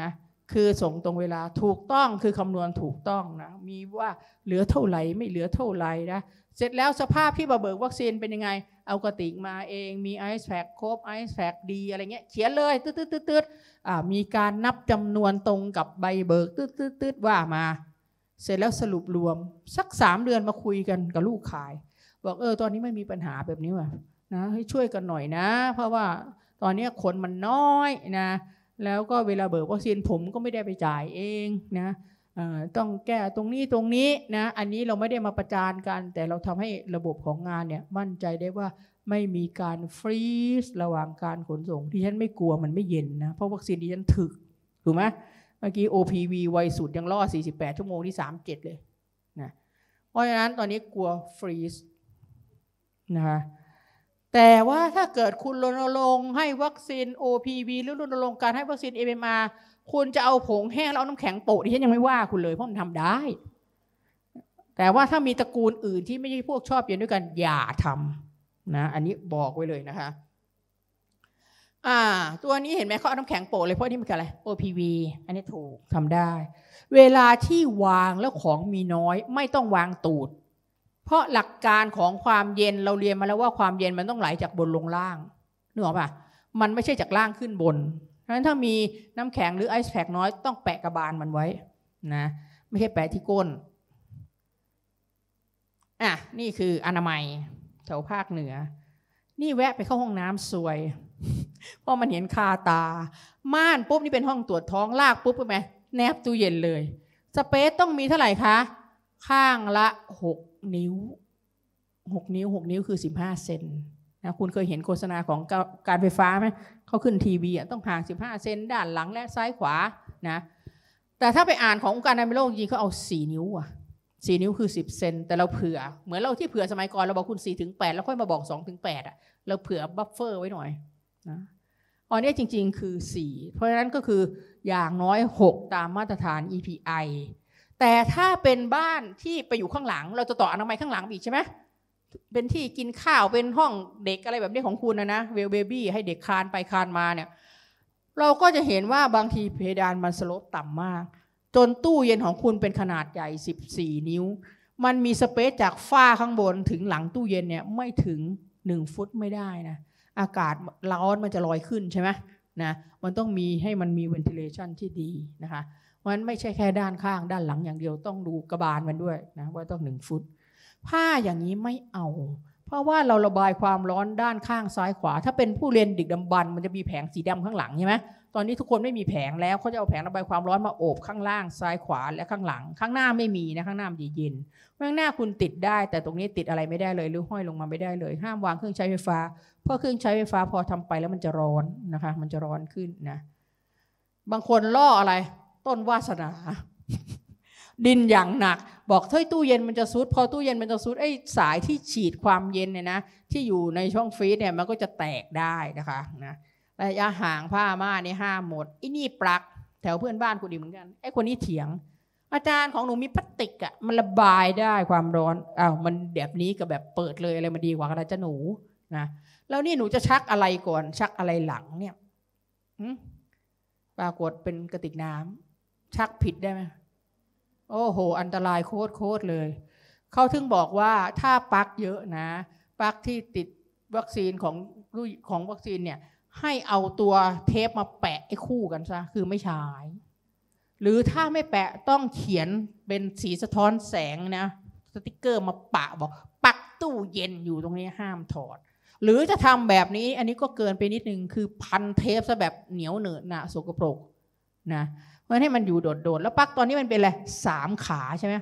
นะคือส่งตรงเวลาถูกต้องคือคำนวณถูกต้องนะมีว่าเหลือเท่าไหร่ไม่เหลือเท่าไหร่นะเสร็จแล้วสภาพที่บเบิกวัคซีนเป็นยังไง เอากระติกมาเองมีไอซ์แฟกครบไอซ์แฟกดี อะไรเงี้ยเขียนเลยตืดตืดตืดมีการนับจำนวนตรงกับใบเบิกตืดตืดตืดว่ามาเสร็จแล้วสรุปรวมสักสามเดือนมาคุยกันกับลูกขายบอกเออตอนนี้ไม่มีปัญหาแบบนี้ว่ะนะให้ช่วยกันหน่อยนะ เพราะว่าตอนนี้คนมันน้อยนะแล้วก็เวลาเบิกวัคซีนผมก็ไม่ได้ไปจ่ายเองนะต้องแก้ตรงนี้ตรงนี้นะอันนี้เราไม่ได้มาประจานกันแต่เราทำให้ระบบของงานเนี่ยมั่นใจได้ว่าไม่มีการฟรีซระหว่างการขนส่งที่ฉันไม่กลัวมันไม่เย็นนะเพราะวัคซีนที่ฉันถึกถูกไหมมื่อกี้ OPV ไวสุดยังรอด48 ชั่วโมงที่ 37 เลยนะ เพราะฉะนั้นตอนนี้กลัว ฟรีซ นะฮะแต่ว่าถ้าเกิดคุณรณรงค์ให้วัคซีน OPV หรือรณรงค์การให้วัคซีน MMR คุณจะเอาผงแห้งแล้วเอาน้ำแข็งโปะี่ฉันยังไม่ว่าคุณเลยเพราะมันทำได้ แต่ว่าถ้ามีตระกูลอื่นที่ไม่ใช่พวกชอบเย็นด้วยกันอย่าทำนะ อันนี้บอกไว้เลยนะคะอ่าตัวนี้เห็นไหมเขาเอาน้ำแข็งโปะเลยเพราะนี่มันคืออะไร OPV อันนี้ถูกทำได้ เวลาที่วางแล้วของมีน้อยไม่ต้องวางตูด เพราะหลักการของความเย็นเราเรียนมาแล้วว่าความเย็นมันต้องไหลจากบนลงล่างนึกออกปะมันไม่ใช่จากล่างขึ้นบนเพราะฉะนั้นถ้ามีน้ำแข็งหรือไอซ์แพคน้อยต้องแปะกระบาลมันไว้นะไม่ใช่แปะที่ก้นอ่ะนี่คืออนามัยแถวภาคเหนือ นี่แวะไปเข้าห้องน้ำสวยเพราะมันเห็นคาตา ม่านปุ๊บ นี่เป็นห้องตรวจท้องลากปุ๊บใช่ไหมแนบตู้เย็นเลย สเปซต้องมีเท่าไหร่คะ ข้างละหกนิ้วหกนิ้วหกนิ้วคือสิบห้าเซนนะคุณเคยเห็นโฆษณาของการไฟฟ้าไหม เขาขึ้นทีวีอ่ะต้องห่างสิบห้าเซนด้านหลังและซ้ายขวา นะ แต่ถ้าไปอ่านขององค์การอนามัยโลกจริงเขาเอาสี่นิ้วอ่ะสี่นิ้วคือสิบเซน แต่เราเผื่อ เหมือนเราที่เผื่อสมัยก่อนเราบอกคุณสี่ถึงแปดแล้วค่อยมาบอกสองถึงแปดอ่ะเราเผื่อบัฟเฟอร์ไว้หน่อยนะอันนี้จริงๆคือ 4 เพราะฉะนั้นก็คืออย่างน้อย 6 ตามมาตรฐาน EPI แต่ถ้าเป็นบ้านที่ไปอยู่ข้างหลัง เราจะต่ออนามัยข้างหลังอีกใช่ไหมเป็นที่กินข้าวเป็นห้องเด็กอะไรแบบนี้ของคุณนะนะเวลเบบี้ให้เด็กคานไปคานมาเนี่ยเราก็จะเห็นว่าบางทีเพดานมันสลบต่ำมาก จนตู้เย็นของคุณเป็นขนาดใหญ่ 14 นิ้ว มันมีสเปซจากฝ้าข้างบนถึงหลังตู้เย็นเนี่ยไม่ถึง 1 ฟุตไม่ได้นะเอากาศร้อนมันจะลอยขึ้นใช่ไหมนะมันต้องมีให้มันมีเวนติเลชันที่ดีนะคะเพราะฉะนั้นไม่ใช่แค่ด้านข้างด้านหลังอย่างเดียวต้องดูกระบาลมันด้วยนะว่าต้องหนึ่งฟุต ผ้าอย่างนี้ไม่เอา เพราะว่าเราระบายความร้อนด้านข้างซ้ายขวา ถ้าเป็นผู้เรียนดึกดำบันมันจะมีแผงสีดำข้างหลังใช่ไหมตอนนี้ทุกคนไม่มีแผงแล้วเขาจะเอาแผงระบายความร้อนมาโอบข้างล่างซ้ายขวาและข้างหลัง ข้างหน้าไม่มีนะ ข้างหน้ามันเย็นข้างหน้าคุณติดได้ แต่ตรงนี้ติดอะไรไม่ได้เลยหรือห้อยลงมาไม่ได้เลย ห้ามวางเครื่องใช้ไฟฟ้าเพราะเครื่องใช้ไฟฟ้า พอทำไปแล้วมันจะร้อนนะคะ มันจะร้อนขึ้นนะ บางคนล่ออะไร ต้นวาสนา ดินอย่างหนัก บอกเฮ้ยตู้เย็นมันจะซุดพอตู้เย็นมันจะซุดไอ้สายที่ฉีดความเย็นเนี่ยนะที่อยู่ในช่องฟรีซเนี่ย มันก็จะแตกได้นะคะ นะระยะห่างผ้าม่านี่ห้ามหมดไอินี่ปลักแถวเพื่อนบ้านกูดีเหมือนกันไอ้คนนี้เถียง อาจารย์ของหนูมีพลาสติกอะ่ะมันระบายได้ความร้อนอ้าวมันแบบนี้กับแบบเปิดเลยอะไรมันดีกว่ากไรจะหนูนะแล้วนี่หนูจะชักอะไรก่อน ชักอะไรหลัง เนี่ยปรากฏเป็นกระติกน้ำ ชักผิดได้ไหมโอ้โห อันตรายโคตรโคตรเลยเขาถึงบอกว่าถ้าปักเยอะนะปักที่ติดวัคซีนของของวัคซีนเนี่ยให้เอาตัวเทปมาแปะไอ้คู่กันซะคือไม่ฉายหรือถ้าไม่แปะต้องเขียนเป็นสีสะท้อนแสงนะสติกเกอร์มาปะบอกปักตู้เย็นอยู่ตรงนี้ห้ามถอด หรือจะทำแบบนี้อันนี้ก็เกินไปนิดนึงคือพันเทปซะแบบเหนียวเหนอะหนะสกปรกนะเพราะให้มันอยู่โดดๆแล้วปักตอนนี้มันเป็นอะไรสามขาใช่ไหม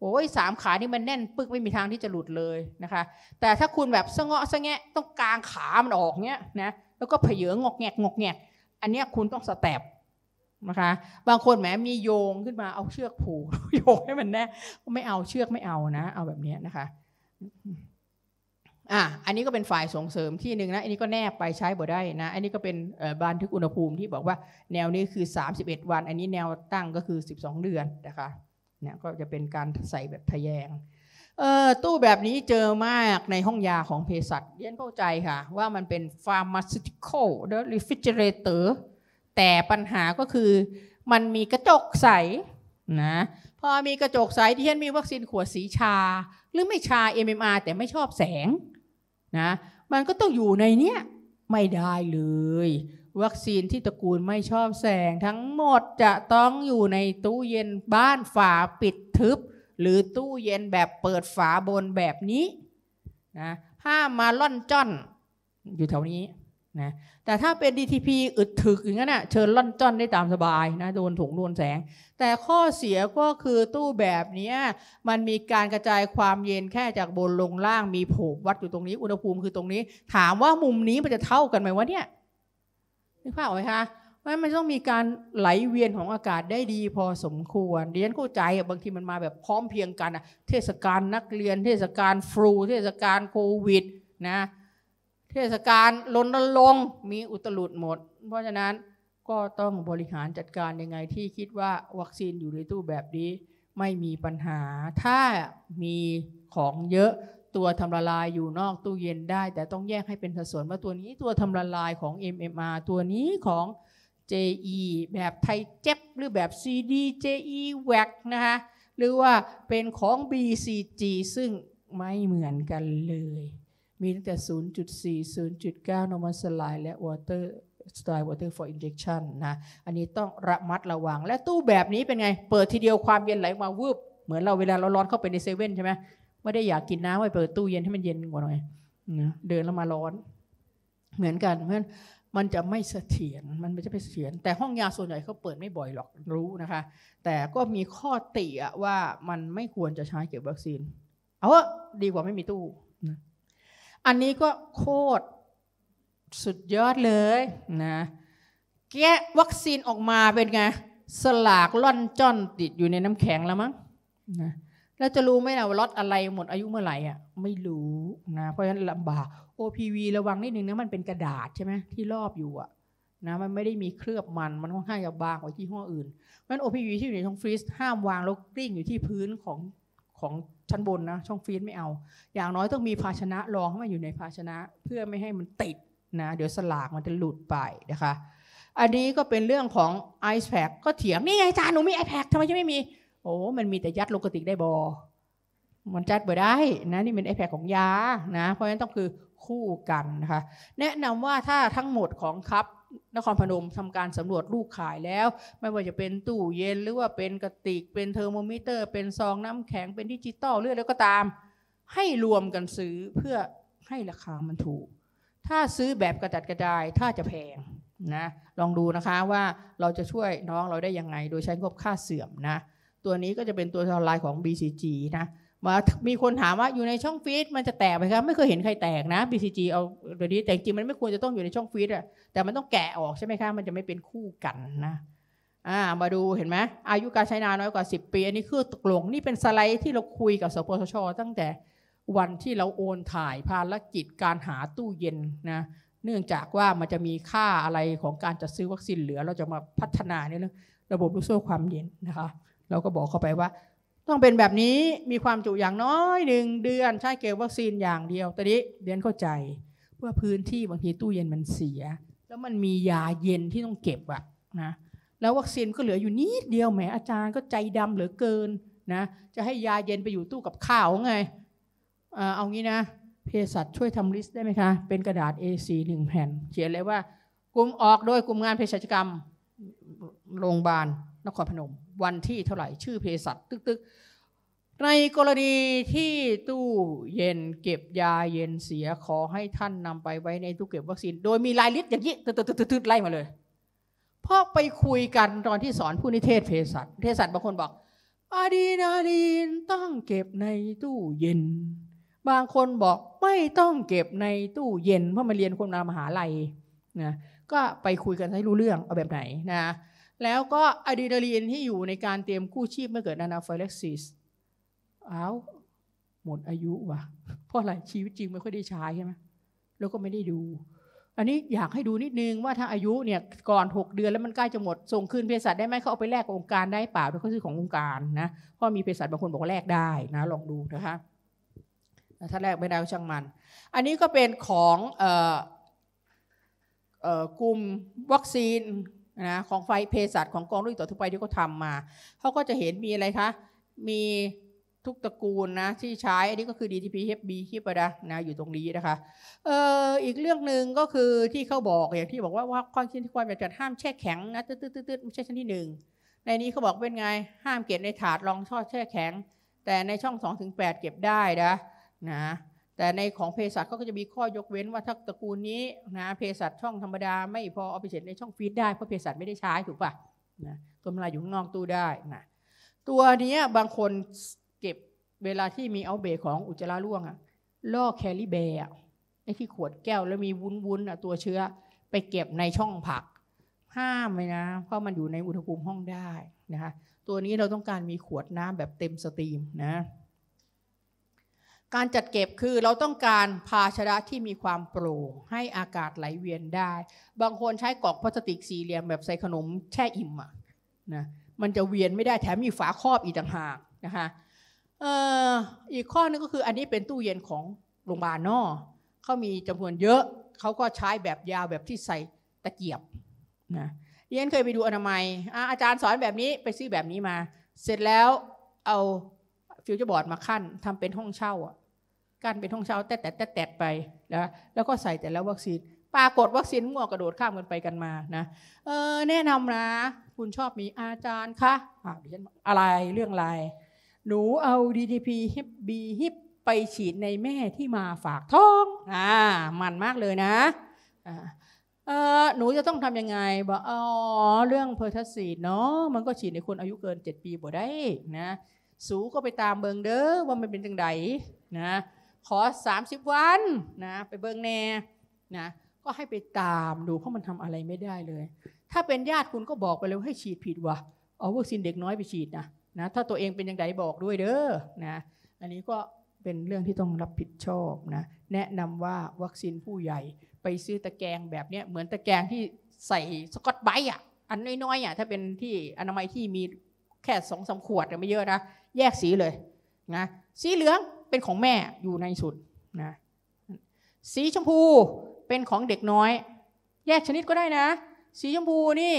โอ้ยสามขานี่มันแน่นปึกไม่มีทางที่จะหลุดเลยนะคะ แต่ถ้าคุณแบบสะเงาะสะแงะต้องกางขามันออกเนี้ยนะ แล้วก็เผยงอกแงกงอกแงกอันนี้คุณต้องสแตปนะคะ บางคนแหมมีโยงขึ้นมาเอาเชือกผูกโยงให้มันแน่ไม่เอาเชือกไม่เอานะเอาแบบนี้นะคะอ่ะอันนี้ก็เป็นฝ่ายส่งเสริมที่หนึ่งนะ อันนี้ก็แนบไปใช้บ่ได้นะ อันนี้ก็เป็นบันทึกอุณหภูมิที่บอกว่าแนวนี้คือ31วัน อันนี้แนวตั้งก็คือ12 เดือนนะคะเนี่ยก็จะเป็นการใส่แบบทะแยง เออตู้แบบนี้เจอมากในห้องยาของเภสัชเรียนเข้าใจค่ะว่ามันเป็น pharmaceutical refrigerator แต่ปัญหาก็คือมันมีกระจกใสนะพอมีกระจกใสที่เฉ็นมีวัคซีนขวดสีชาหรือไม่ชา MMR แต่ไม่ชอบแสงนะมันก็ต้องอยู่ในเนี้ยไม่ได้เลยวัคซีนที่ตระกูลไม่ชอบแสง ทั้งหมดจะต้องอยู่ในตู้เย็นบ้านฝาปิดทึบ หรือตู้เย็นแบบเปิดฝาบนแบบนี้นะห้ามมาล่อนจ้อนอยู่แถวนี้นะแต่ถ้าเป็น DTP อึดถึกอย่างนั้นนะ่ะเชิญล่อนจ้อนได้ตามสบายนะโดนถุงโดนแสง แต่ข้อเสียก็คือตู้แบบนี้มันมีการกระจายความเย็นแค่จากบนลงล่างมีโผวัดอยู่ตรงนี้ อุณหภูมิคือตรงนี้ ถามว่ามุมนี้มันจะเท่ากันไหมวะเนี่ยึกภาพออกไหมคะว่ามันต้องมีการไหลเวียนของอากาศได้ดีพอสมควร เรียนเข้าใจบางทีมันมาแบบพร้อมเพียงกันอะเทศกาลนักเรียน เทศกาลฟลูเทศกาลโควิดนะ เทศกาลลนลงมีอุตลุดหมด เพราะฉะนั้นก็ต้องบริหารจัดการยังไง ที่คิดว่าวัคซีนอยู่ในตู้แบบนี้ไม่มีปัญหา ถ้ามีของเยอะตัวทำละลายอยู่นอกตู้เย็นได้ แต่ต้องแยกให้เป็นสัดส่วนว่าตัวนี้ตัวทำละลายของ MMR ตัวนี้ของ JE แบบไทยเจ็บหรือแบบ CDJE w a c นะคะหรือว่าเป็นของ BCG ซึ่งไม่เหมือนกันเลยมีตั้งแต่0.4 0.9นอ r m a l ล a l และ water ตล์วอเตอร์ฟอร์อินเจคชันนะอันนี้ต้องระมัดระวังและตู้แบบนี้เป็นไง เปิดทีเดียวความเย็นไหลมาวืบเหมือนเราเวลาเราร้อนเข้าไปในเซเว่นใช่ไหมไม่ได้อยากกินน้ำไปเปิดตู้เย็นให้มันเย็นกว่าหน่อยนะเดินแล้วมาร้อน เหมือนกัน เพราะฉะนั้นมันจะไม่เสถียร มันไม่จะไม่เสถียร แต่ห้องยาส่วนใหญ่เขาเปิดไม่บ่อยหรอกรู้นะคะ แต่ก็มีข้อติว่ามันไม่ควรจะใช้เก็บวัคซีน เอาว่าดีกว่าไม่มีตู้ อันนี้ก็โคตรสุดยอดเลยนะ แกะวัคซีนออกมาเป็นไง สลากล่อนจ้อนติดอยู่ในน้ำแข็งแล้วมั้งนะเราจะรู้ไหมล่ะว่าล็อตอะไรหมดอายุเมื่อไหร่อ่ะไม่รู้นะ เพราะฉะนั้นลำบาก OPV ระวังนิดนึงนะมันเป็นกระดาษใช่ไหมที่รอบอยู่อ่ะนะมันไม่ได้มีเคลือบมันมันค่อนข้างจะบางกว่าที่ห้ออื่นเพราะฉะนั้น OPV ที่อยู่ในช่องฟรีซห้ามวางแล้วกลิ้งอยู่ที่พื้นของของชั้นบนนะช่องฟรีซไม่เอา อย่างน้อยต้องมีภาชนะรองให้มันอยู่ในภาชนะ เพื่อไม่ให้มันติดนะ เดี๋ยวสลากมันจะหลุดไปนะคะ อันนี้ก็เป็นเรื่องของไอ์แพ c ก็เถียงนี่ไงจานหนูมีไอแพคทำไมจะไม่มีโอ้ มันมีแต่ยัดโลกติกได้บอ มันจัดบ่ได้นะ นี่เป็นไอแพคของยา นะ เพราะฉะนั้นต้องคือคู่กันนะคะ แนะนำว่าถ้าทั้งหมดของครับ นครพนมทำการสำรวจลูกขายแล้ว ไม่ว่าจะเป็นตู้เย็นหรือว่าเป็นกระติกเป็นเทอร์โมมิเตอร์ เป็นซองน้ำแข็ง เป็นดิจิตอลเรื่อยแล้วก็ตาม ให้รวมกันซื้อเพื่อให้ราคามันถูก ถ้าซื้อแบบกระจัดกระจาย ถ้าจะแพงนะ ลองดูนะคะว่าเราจะช่วยน้องเราได้ยังไง โดยใช้งบค่าเสื่อมนะตัวนี้ก็จะเป็นตัวทลายของ BCG นะมา มีคนถามว่าอยู่ในช่องฟีดมันจะแตกไหมครับไม่เคยเห็นใครแตกนะ BCG เอา๋ยวนี้แต่จริงมันไม่ควรจะต้องอยู่ในช่องฟีดอะแต่มันต้องแกะออกใช่ไหมครับมันจะไม่เป็นคู่กันนะอ่ามาดูเห็นไหมอายุการใช้นานน้อยกว่า10ปี อันนี้คือตกลงนี่เป็นสไลด์ที่เราคุยกับสปสชตั้งแต่วันที่เราโอนถ่ายภารกิจการหาตู้เย็นนะเนื่องจากว่ามันจะมีค่าอะไรของการจัดซื้อวัคซีนเหลือเราจะมาพัฒนาเนี่ยนะระบบลูกโซ่ความเย็นนะคะเราก็บอกเข้าไปว่า ต้องเป็นแบบนี้มีความจุอย่างน้อยหนึ่งเดือนใช้เกลวัคซีนอย่างเดียวตอนนี้เรียนเข้าใจเพื่อพื้นที่บางทีตู้เย็นมันเสีย แล้วมันมียาเย็นที่ต้องเก็บอะนะแล้ววัคซีนก็เหลืออยู่นิดเดียวแหมอาจารย์ก็ใจดำเหลือเกินนะจะให้ยาเย็นไปอยู่ตู้กับข้าวไงเอางี้นะเภสัชช่วยทำลิสต์ได้ไหมคะเป็นกระดาษ A4 หนึ่งแผ่นเขียนเลยว่ากลุ่มออกโดยกลุ่มงานเภสัชกรรมโรงพยาบาลนครพนมวันที่เท่าไหร่ชื่อเภสัชตึกตึกในกรณีที่ตู้เย็นเก็บยาเย็นเสียขอให้ท่านนำไปไว้ในตู้เก็บวัคซีนโดยมีรายลิตอย่างนี้ตึดๆไล่มาเลยพราะไปคุยกันตอนที่สอนผู้นิเทศเภสัชเภสัชบางคนบอกอะดีนาลีนต้องเก็บในตู้เย็น บางคนบอกไม่ต้องเก็บในตู้เย็นเพราะมาเรียนคนมามหาลัยนะก็ไปคุยกันให้รู้เรื่องเอาแบบไหนนะแล้วก็อะดรีนาลีนที่อยู่ในการเตรียมกู้ชีพเมื่อเกิดอนาฟิล็กซิสอ้าว หมดอายุว่ะเพราะอะไรชีวิตจริงไม่ค่อยได้ใช้ใช่ไหมแล้วก็ไม่ได้ดู อันนี้อยากให้ดูนิดนึงว่าถ้าอายุเนี่ยก่อน6 เดือนแล้วมันใกล้จะหมด ส่งคืนเภสัชได้ไหมเขาเอาไปแลกองค์การได้เปล่าหรือเขาซื้อขององค์การนะ เพราะมีเภสัชบางคนบอกว่าแลกได้นะลองดูนะคะถ้าแลกไม่ได้ก็ช่างมัน อันนี้ก็เป็นของกลุ่มวัคซีนนะของไฟเพสัชของกองรุ่ยต่อทุกไปที่เขาทามาเขาก็จะเห็นมีอะไรคะมีทุกตระกูลนะที่ใช้อันนี้ก็คือ DTP HB ฮิปนะนะอยู่ตรงนี้นะคะเอออีกเรื่องหนึ่งก็คือที่เขาบอกอย่างที่บอกว่าว่าความชิดที่ความอยากจะห้ามแช่แข็งนะตืดตืดไม่ใช่ชั้นที่หนึ่งในนี้เขาบอกเป็นไงห้ามเก็บในถาดรองช่อแช่แข็ง แต่ในช่องปดเก็บได้นะนะแต่ในของเภสัชเขาก็จะมีข้อยกเว้นว่าถ้าตระกูลนี้นะเภสัชช่องธรรมดาไม่พอเอาไปเสียในช่องฟีดได้เพราะเภสัชไม่ได้ใช้ถูกป่ะนะตัวมายอยู่ข้างนอกตู้ได้นะตัวนี้บางคนเก็บเวลาที่มีเอาเบรของอุจจาระร่วงอะล่อแคลิเบอะไอ้ที่ขวดแก้วแล้วมีวุ้นวุ้นอะตัวเชื้อไปเก็บในช่องผัก ห้ามเลยนะเพราะมันอยู่ในอุณหภูมิห้องได้นะคะตัวนี้เราต้องการมีขวดน้ำแบบเต็มสตรีมนะการจัดเก็บคือเราต้องการภาชนะที่มีความโปร่งให้อากาศไหลเวียนได้ บางคนใช้กรอกพลาสติกสี่เหลี่ยมแบบใส่ขนมแช่อิ่มอ่ะนะ มันจะเวียนไม่ได้แถมมีฝาครอบอีกต่างหากนะคะอออีกข้อนึงก็คืออันนี้เป็นตู้เย็นของโรงพยาบาลนอเขามีจำนวนเยอะเขาก็ใช้แบบยาวแบบที่ใส่ตะเกียบนะเยนเคยไปดูอนามัยอาอาจารย์สอนแบบนี้ไปซื้อแบบนี้มาเสร็จแล้วเอาฟิวเจอร์บอร์ดมาขั้นทำเป็นห้องเช่าอ่ะกั้นเป็นห้องเช่าแต่แต่แต่แต่ไปนะแล้วก็ใส่แต่ละวัคซีนปรากฏวัคซีนมั่วกระโดดข้ามกันไปกันมานะเออแนะนำนะ คุณชอบมีอาจารย์คะอ่าดิฉันอะไรเรื่องอะไรหนูเอา DTP ฮิปบีฮิปไปฉีดในแม่ที่มาฝากท้องอ่ามันมากเลยนะอ่าเออหนูจะต้องทำยังไงบอกอ๋อเรื่องเพอร์ทัสซีดเนาะมันก็ฉีดในคนอายุเกิน 7 ปีบ่ได้นะสูก็ไปตามเบิงเด้อว่ามันเป็นจังไดนะขอ 30 วันนะไปเบิงแน่นะก็ให้ไปตามดูเพราะมันทำอะไรไม่ได้เลย ถ้าเป็นญาติคุณก็บอกไปเลยให้ฉีดผิดวะเอาวัคซีนเด็กน้อยไปฉีดนะนะถ้าตัวเองเป็นยังไงบอกด้วยเด้อนะอันนี้ก็เป็นเรื่องที่ต้องรับผิดชอบนะแนะนำว่าวัคซีนผู้ใหญ่ไปซื้อตะแกรงแบบเนี้ยเหมือนตะแกรงที่ใส่สกอตไบต์อ่ะอันน้อยๆอ่ะถ้าเป็นที่อนามัยที่มีแค่สองสาขวดไม่เยอะนะแยกสีเลยนะสีเหลืองเป็นของแม่อยู่ในสุดนะสีชมพูเป็นของเด็กน้อย แยกชนิดก็ได้นะ สีชมพูนี่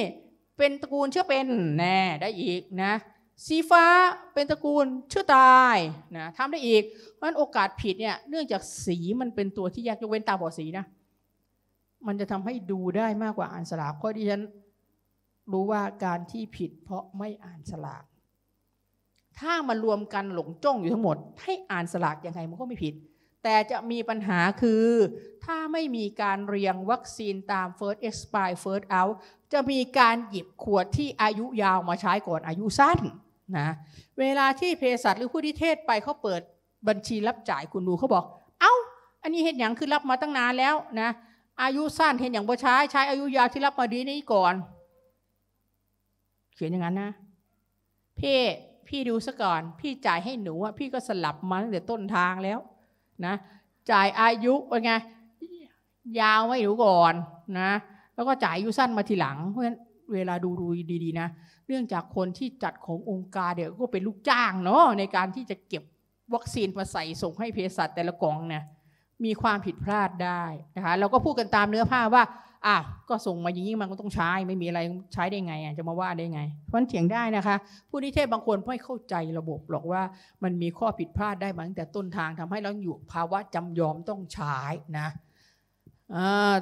เป็นตระกูลเชื่อเป็นแน่ได้อีกนะสีฟ้าเป็นตระกูลเชื่อตายนะทำได้อีกเพราะฉะนั้นโอกาสผิดเนี่ยเนื่องจากสีมันเป็นตัวที่แยกยกเว้นตาบอดสีนะมันจะทำให้ดูได้มากกว่าอ่านสลากเพราะดิฉันรู้ว่าการที่ผิดเพราะไม่อ่านสลากถ้ามารวมกันหลงจ้องอยู่ทั้งหมด ให้อ่านสลากยังไงมันก็ไม่ผิด แต่จะมีปัญหาคือถ้าไม่มีการเรียงวัคซีนตาม first expire first out จะมีการหยิบขวดที่อายุยาวมาใช้ก่อนอายุสั้นนะเวลาที่เภสัชหรือผู้ที่เทศไปเขาเปิดบัญชีรับจ่ายคุณดูเขาบอก เอา้าอันนี้เห็นอย่างคือรับมาตั้งนานแล้วนะ อายุสั้นเห็นอย่างบ่ใช้ใช้อายุยาวที่รับมาดีนี้ก่อนเขียนอย่างนั้นนะ เพพี่ดูซะก่อน พี่จ่ายให้หนูอ่ะพี่ก็สลับมาตั้งแต่ต้นทางแล้วนะ จ่ายอายุเป็นไงยาวไม่หนูก่อนนะ แล้วก็จ่ายอายุสั้นมาทีหลัง เพราะฉะนั้นเวลาดูดูดี ๆ นะ เรื่องจากคนที่จัดขององค์การเดี๋ยวก็เป็นลูกจ้างเนาะในการที่จะเก็บวัคซีนมาใส่ส่งให้เภสัชแต่ละกล่องเนี่ยมีความผิดพลาดได้นะคะเราก็พูดกันตามเนื้อผ้าว่าอ้าวก็ส่งมาอย่างนี้มันก็ต้องใช้ ไม่มีอะไรใช้ได้ไง จะมาว่าได้ไง เพราะนั้นเถียงได้นะคะ ผู้นิเทศบางคนไม่เข้าใจระบบหรอกว่ามันมีข้อผิดพลาดได้มาตั้งแต่ต้นทางทำให้เราอยู่ภาวะจำยอมต้องใช้นะ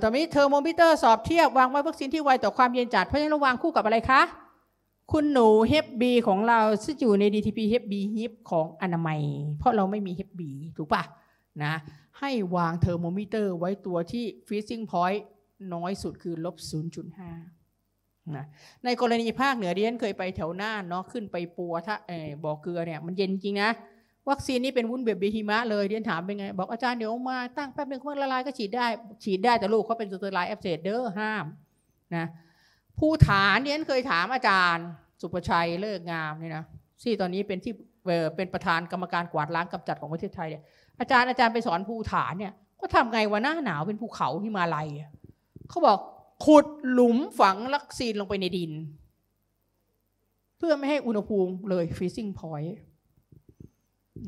ตอนนี้เทอร์โมมิเตอร์สอบเทียบวางไว้วัคซีนที่ไวต่อความเย็นจัดเพราะฉะนั้นระวางคู่กับอะไรคะ คุณหนูเฮปบีของเราซึ่งอยู่ใน DTP เฮปบีฮิปของอนามัย เพราะเราไม่มีเฮปบีถูกปะนะ ให้วางเทอร์โมมิเตอร์ไว้ตัวที่ฟรีซิ่งพอยต์น้อยสุดคือลบ0.5นะในกรณีภาคเหนือดรียนเคยไปแถวหน้าเนาะขึ้นไปปัวถ้าเอบ่อเกลือเนี่ยมันเย็นจริงนะวัคซีนนี้เป็นวุ้นแบบเบหิมะเลยเรียนถามเป็นไงบอกอาจารย์เดี๋ยวมาตั้งแป๊บนึงเพื่อละลายก็ฉีดได้ฉีดได้แต่ลูกเขาเป็นสเตอร์ลายแอปเซเดอร์ห้ามนะผู้ฐานเรียนเคยถามอาจารย์สุประชัยเลิกงามนี่นะที่ตอนนี้เป็นที่เป็นประธานกรรมการกวาดล้างกำจัดของประเทศไทยเนี่ยอาจารย์อาจารย์ไปสอนภูฐานเนี่ยก็ทำไงวะหน้าหนาวเป็นภูเขาที่มาลายเขาบอกขุดหลุมฝังลักซีนลงไปในดิน เพื่อไม่ให้อุณหภูมิเลยฟรีซิ่งพอยต์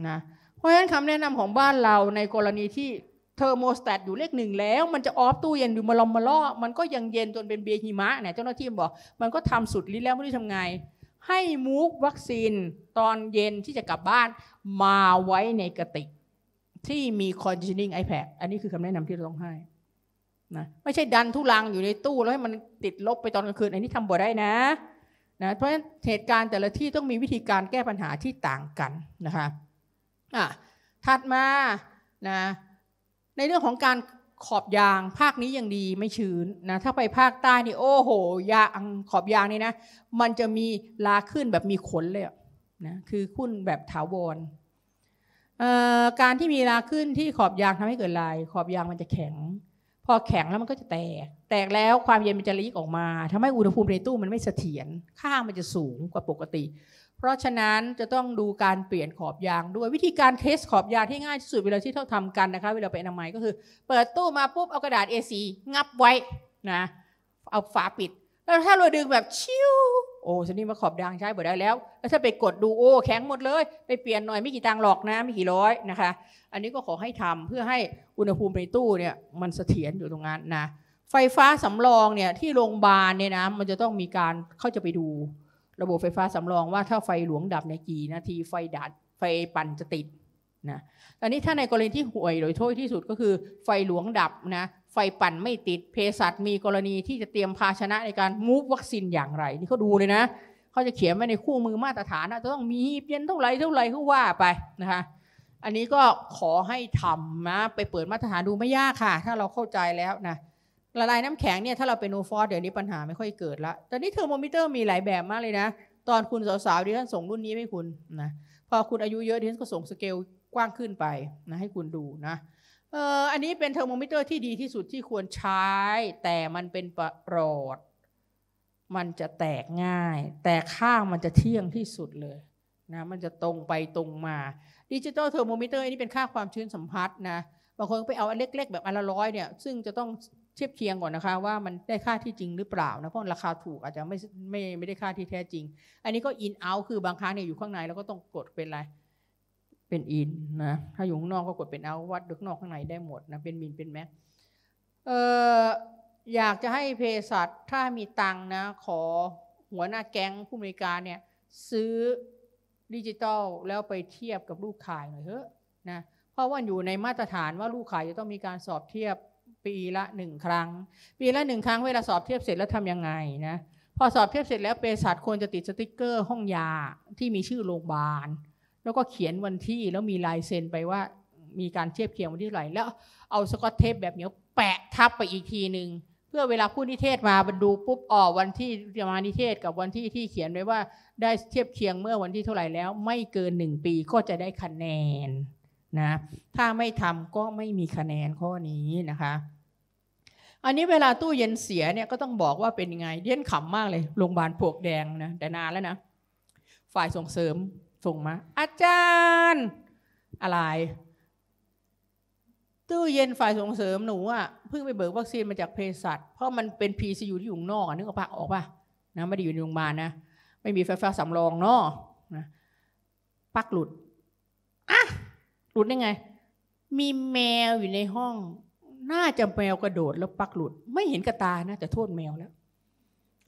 นะเพราะฉะนั้นคำแนะนำของบ้านเราในกรณีที่เทอร์โมสแตตอยู่เลขหนึ่งแล้วมันจะออฟตู้เย็นอยู่มาลอมมาล่อมันก็ยังเย็นจนเป็นเบียหิมะเนี่ยเจ้าหน้าที่บอกมันก็ทำสุดฤทธิ์แล้วไม่รู้ทำไงให้มูฟวัคซีนตอนเย็นที่จะกลับบ้านมาไว้ในกระติกที่มีคอนดิชนิ่งไอแพดอันนี้คือคำแนะนำที่เราต้องให้นะไม่ใช่ดันทุลังอยู่ในตู้แล้วให้มันติดลบไปตอนกลางคืนอันนี้ทำบ่ได้นะนะ เพราะฉะนั้นเหตุการณ์แต่ละที่ต้องมีวิธีการแก้ปัญหาที่ต่างกันนะคะอ่ะถัดมานะในเรื่องของการขอบยางภาคนี้ยังดีไม่ชื้นนะถ้าไปภาคใต้นี่โอ้โห ยางขอบยางนี่นะมันจะมีลาขึ้นแบบมีขนเลยนะคือขึ้นแบบถาวรการที่มีลาขึ้นที่ขอบยางทำให้เกิดลาย ขอบยางมันจะแข็งพอแข็งแล้วมันก็จะแตก แตกแล้วความเย็นมันจะลีกออกมา ทำให้อุณหภูมิในตู้มันไม่เสถียรค่ามันจะสูงกว่าปกติ เพราะฉะนั้นจะต้องดูการเปลี่ยนขอบยางด้วยวิธีการเทสขอบยางที่ง่ายที่สุดเวลาที่เราทำกันนะคะเวลาไปอนามัยก็คือ เปิดตู้มาปุ๊บเอากระดาษ A4 งับไว้นะ เอาฝาปิด แล้วถ้าเราดึงแบบชิวโอ้ฉันนี่มาขอบดังใช้บ่ได้แล้ว แล้วถ้าไปกดดูโอ้แข็งหมดเลยไปเปลี่ยนหน่อยไม่กี่ตังหรอกนะไม่กี่ร้อยนะคะ อันนี้ก็ขอให้ทำเพื่อให้อุณหภูมิในตู้เนี่ยมันเสถียรอยู่ตรงนั้นนะไฟฟ้าสำรองเนี่ยที่โรงพยาบาลเนี่ยนะ มันจะต้องมีการเขาจะไปดู ระบบไฟฟ้าสำรองว่าถ้าไฟหลวงดับในกี่นาทีไฟดับไฟปั่นจะติดนะตอนนี้ถ้าในกรณีที่ห่วยโดยโทษที่สุดก็คือ ไฟหลวงดับนะไฟปั่นไม่ติดเภสัชมีกรณีที่จะเตรียมภาชนะในการมูฟวัคซีนอย่างไรนี่เขาดูเลยนะเขาจะเขียนไว้ในคู่มือมาตรฐานนะจะต้องมีหีบเย็นเท่าไรเท่าไรก็ว่าไปนะคะอันนี้ก็ขอให้ทำนะไปเปิดมาตรฐานดูไม่ยากค่ะ ถ้าเราเข้าใจแล้วนะละลายน้ำแข็งเนี่ยถ้าเราเป็นโอฟอสเดี๋ยวนี้ปัญหาไม่ค่อยเกิดละตอนนี้เทอร์โมมิเตอร์มีหลายแบบมากเลยนะตอนคุณสาวๆที่ท่านส่งรุ่นนี้ให้คุณนะพอคุณอายุเยอะท่านก็ส่งสเกลกว้างขึ้นไปนะให้คุณดูนะเอออันนี้เป็นเทอร์โมมิเตอร์ที่ดีที่สุดที่ควรใช้ แต่มันเป็นประหลอดมันจะแตกง่าย แต่ข้างมันจะเที่ยงที่สุดเลยนะมันจะตรงไปตรงมาดิจิตอลเทอร์โมมิเตอร์อันนี้เป็นค่าความชื้นสัมผัสนะบางคนไปเอาอันเล็กๆแบบอันละร้อยเนี่ยซึ่งจะต้องเทียบเคียงก่อนนะคะว่ามันได้ค่าที่จริงหรือเปล่านะเพราะราคาถูกอาจจะไม่ไม่ไม่ได้ค่าที่แท้จริง อันนี้ก็อินเอาคือบางครั้งเนี่ยอยู่ข้างในแล้วก็ต้องกดเป็นอะไรเป็นอินนะถ้าอยู่ข้างนอกก็กดเป็นเอาวัดดึกนอกข้างในได้หมดนะเป็นมินเป็นแม็กเอออยากจะให้เพสัตถ้ามีตังนะขอหัวหน้าแก๊งผู้บริการเนี่ยซื้อดิจิตอลแล้วไปเทียบกับลูกขายหน่อยเถอะนะเพราะว่าอยู่ในมาตรฐานว่าลูกขายจะต้องมีการสอบเทียบปีละหนึ่งครั้ง ปีละหนึ่งครั้งเวลาสอบเทียบเสร็จแล้วทำยังไงนะพอสอบเทียบเสร็จแล้วเพสัตควรจะติดสติกเกอร์ห้องยาที่มีชื่อโรงพยาบาลแล้วก็เขียนวันที่แล้วมีลายเซ็นไปว่ามีการเทียบเคียงวันที่เท่าไหร่ แล้วเอาสกอตเทปแบบเนียแปะทับไปอีกทีหนึ่งเพื่อเวลาผู้นิเทศมาบรรดูปุ๊บออกวันที่จะมานิเทศกับวันที่ที่เขียนไว้ว่าได้เทียบเคียงเมื่อวันที่เท่าไหร่แล้ว ไม่เกินหนึ่งปีก็จะได้คะแนนนะถ้าไม่ทำก็ไม่มีคะแนนข้อนี้นะคะ อันนี้เวลาตู้เย็นเสียเนี่ยก็ต้องบอกว่าเป็นยังไงเด่นขำมากเลยโรงพยาบาลพวกแดงนะแต่นานแล้วนะ ฝ่ายส่งเสริม่งมาอาจารย์ อะไรตู้เย็นฝ่ายส่งเสริมหนูอะเพิ่งไปเบิกวัคซีนมาจากเภสัชเพราะมันเป็น p c ีที่อยู่นอกนึกออกปะออกปะนะไม่ได้อยู่ในโรงพยาบาลนะ ไม่มีไฟฟ้าสำรองเนาะนะปักหลุดอ่ะหลุดได้ไง มีแมวอยู่ในห้องน่าจะแมวกระโดดแล้วปักหลุด ไม่เห็นกระตานะแต่โทษแมวแล้ว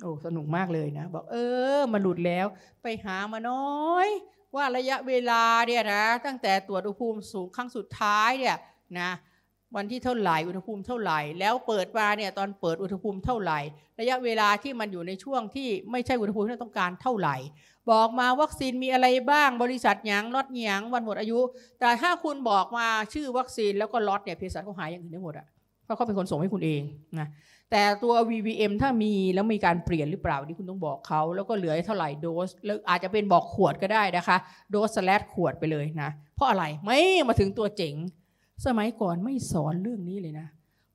โอ้สนุกมากเลยนะบอกเออ มาหลุดแล้ว ไปหามาน้อยว่าระยะเวลาเนี่ยนะตั้งแต่ตรวจอุณหภูมิสูงครั้งสุดท้ายเนี่ยนะวันที่เท่าไหร่อุณหภูมิเท่าไหร่แล้วเปิดมาเนี่ยตอนเปิดอุณหภูมิเท่าไหร่ ระยะเวลาที่มันอยู่ในช่วงที่ไม่ใช่อุณหภูมิที่ต้องการเท่าไหร่ บอกมาวัคซีนมีอะไรบ้างบริษัทยังล็อตยังวันหมดอายุ แต่ถ้าคุณบอกมาชื่อวัคซีนแล้วก็ล็อตเนี่ยเภสัชเขาหายอย่างอื่นได้หมดอะเพราะเขาเป็นคนส่งให้คุณเองนะแต่ตัว VVM ถ้ามีแล้วมีการเปลี่ยนหรือเปล่า นี่คุณต้องบอกเขาแล้วก็เหลือเท่าไหร่โดสแล้วอาจจะเป็นบอกขวดก็ได้นะคะ โดสสลดขวดไปเลยนะ เพราะอะไร ไม่ มาถึงตัวเจ๋งสมัยก่อนไม่สอนเรื่องนี้เลยนะ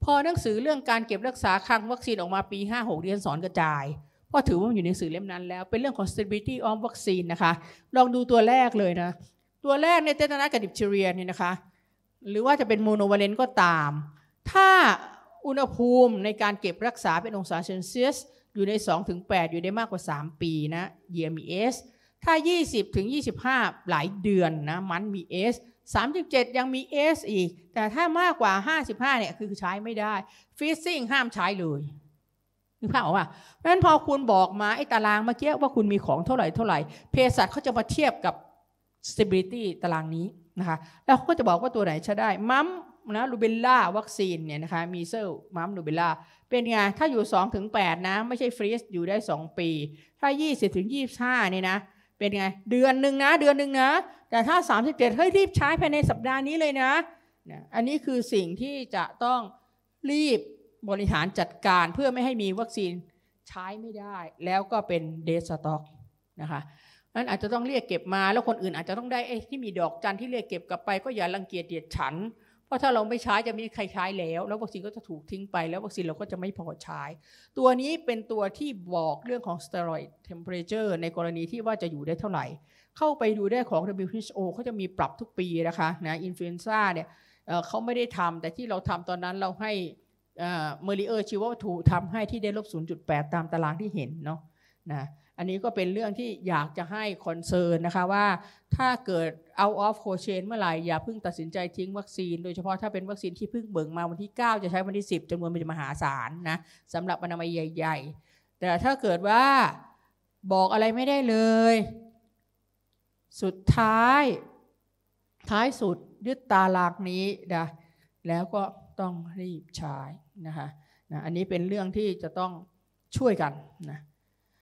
พอหนังสือเรื่องการเก็บรักษาคลังวัคซีนออกมาปี56เรียนสอนกระจายเพราะถือว่ามันอยู่ในหนังสือเล่มนั้น แล้ว เป็นเรื่องของ stability of vaccine นะคะ ลองดูตัวแรกเลยนะ ตัวแรกในเตตานากระดิบเชเรียนเนี่ยนะคะ หรือว่าจะเป็นโมโนวาเลนก็ตาม ถ้าอุณหภูมิในการเก็บรักษาเป็นองศาเซลเซียสอยู่ใน2-8อยู่ได้มากกว่า 3 ปีนะเยยีมีเอสถ้า 20-25 หลายเดือนนะมันมีเอส37 ยังมีเอสอีก แต่ถ้ามากกว่า 55เนี่ยคือใช้ไม่ได้ฟิซซิ่งห้ามใช้เลยนึกภาพออกป่ะเพราะฉะนั้นพอคุณบอกมาไอ้ตารางเมื่อกี้ว่าคุณมีของเท่าไหร่เท่าไหร่เภสัชเขาจะมาเทียบกับ stability ตารางนี้นะคะแล้วเขาก็จะบอกว่าตัวไหนใช้ได้มัมนะรูเบลล่าวัคซีนเนี่ยนะคะมีเซลมัมรูเบลล่าเป็นไง ถ้าอยู่2ถึงแนะ ไม่ใช่ฟรีสอยู่ได้ 2 ปี ถ้า 20ถึงยีเนี่ยนะ เป็นไงเดือนหนึ่งนะเดือนหนึ่งนะ แต่ถ้า 37เฮ้ย รีบใช้ภายในสัปดาห์นี้เลยนะนะ อันนี้คือสิ่งที่จะต้องรีบบริหารจัดการเพื่อไม่ให้มีวัคซีนใช้ไม่ได้ แล้วก็เป็นเดสต็อกนะคะนั้นอาจจะต้องเรียกเก็บมา แล้วคนอื่นอาจจะต้องได้ไอ้ที่มีดอกจันที่เรียกเก็บกลับไปก็อย่ารังเกียจเดียดฉันราะถ้าเราไม่ใช้จะมีใครใช้แล้วแล้ววัคซีนก็จะถูกทิ้งไปแล้ววัคซีนเราก็จะไม่พอใช้ตัวนี้เป็นตัวที่บอกเรื่องของสเตียรอยด์เทมเพอเรเจอร์ในกรณีที่ว่าจะอยู่ได้เท่าไหร่เข้าไปดูได้ของ WHO เขาจะมีปรับทุกปีนะคะนะอินฟลูเอนซ่าเนี่ยเขาไม่ได้ทำแต่ที่เราทำตอนนั้นเราให้เมอริเออร์ชีววัตถุทำให้ที่ได้ลบ0.8ตามตารางที่เห็นเนาะนะอันนี้ก็เป็นเรื่องที่อยากจะให้คอนเซิร์นนะคะว่าถ้าเกิดเอาออฟโคเชนเมื่อไหร่อย่าเพิ่งตัดสินใจทิ้งวัคซีนโดยเฉพาะถ้าเป็นวัคซีนที่เพิ่งเบิกมาวันที่ 9 จะใช้วันที่10จำนวนัปจะมหาศาลนะสำหรับอนามัยใหญ่ ๆ แต่ถ้าเกิดว่าบอกอะไรไม่ได้เลย สุดท้ายท้ายสุดยึดตาลากนี้นะแล้วก็ต้องรีบใช้นะคะนะอันนี้เป็นเรื่องที่จะต้องช่วยกันนะ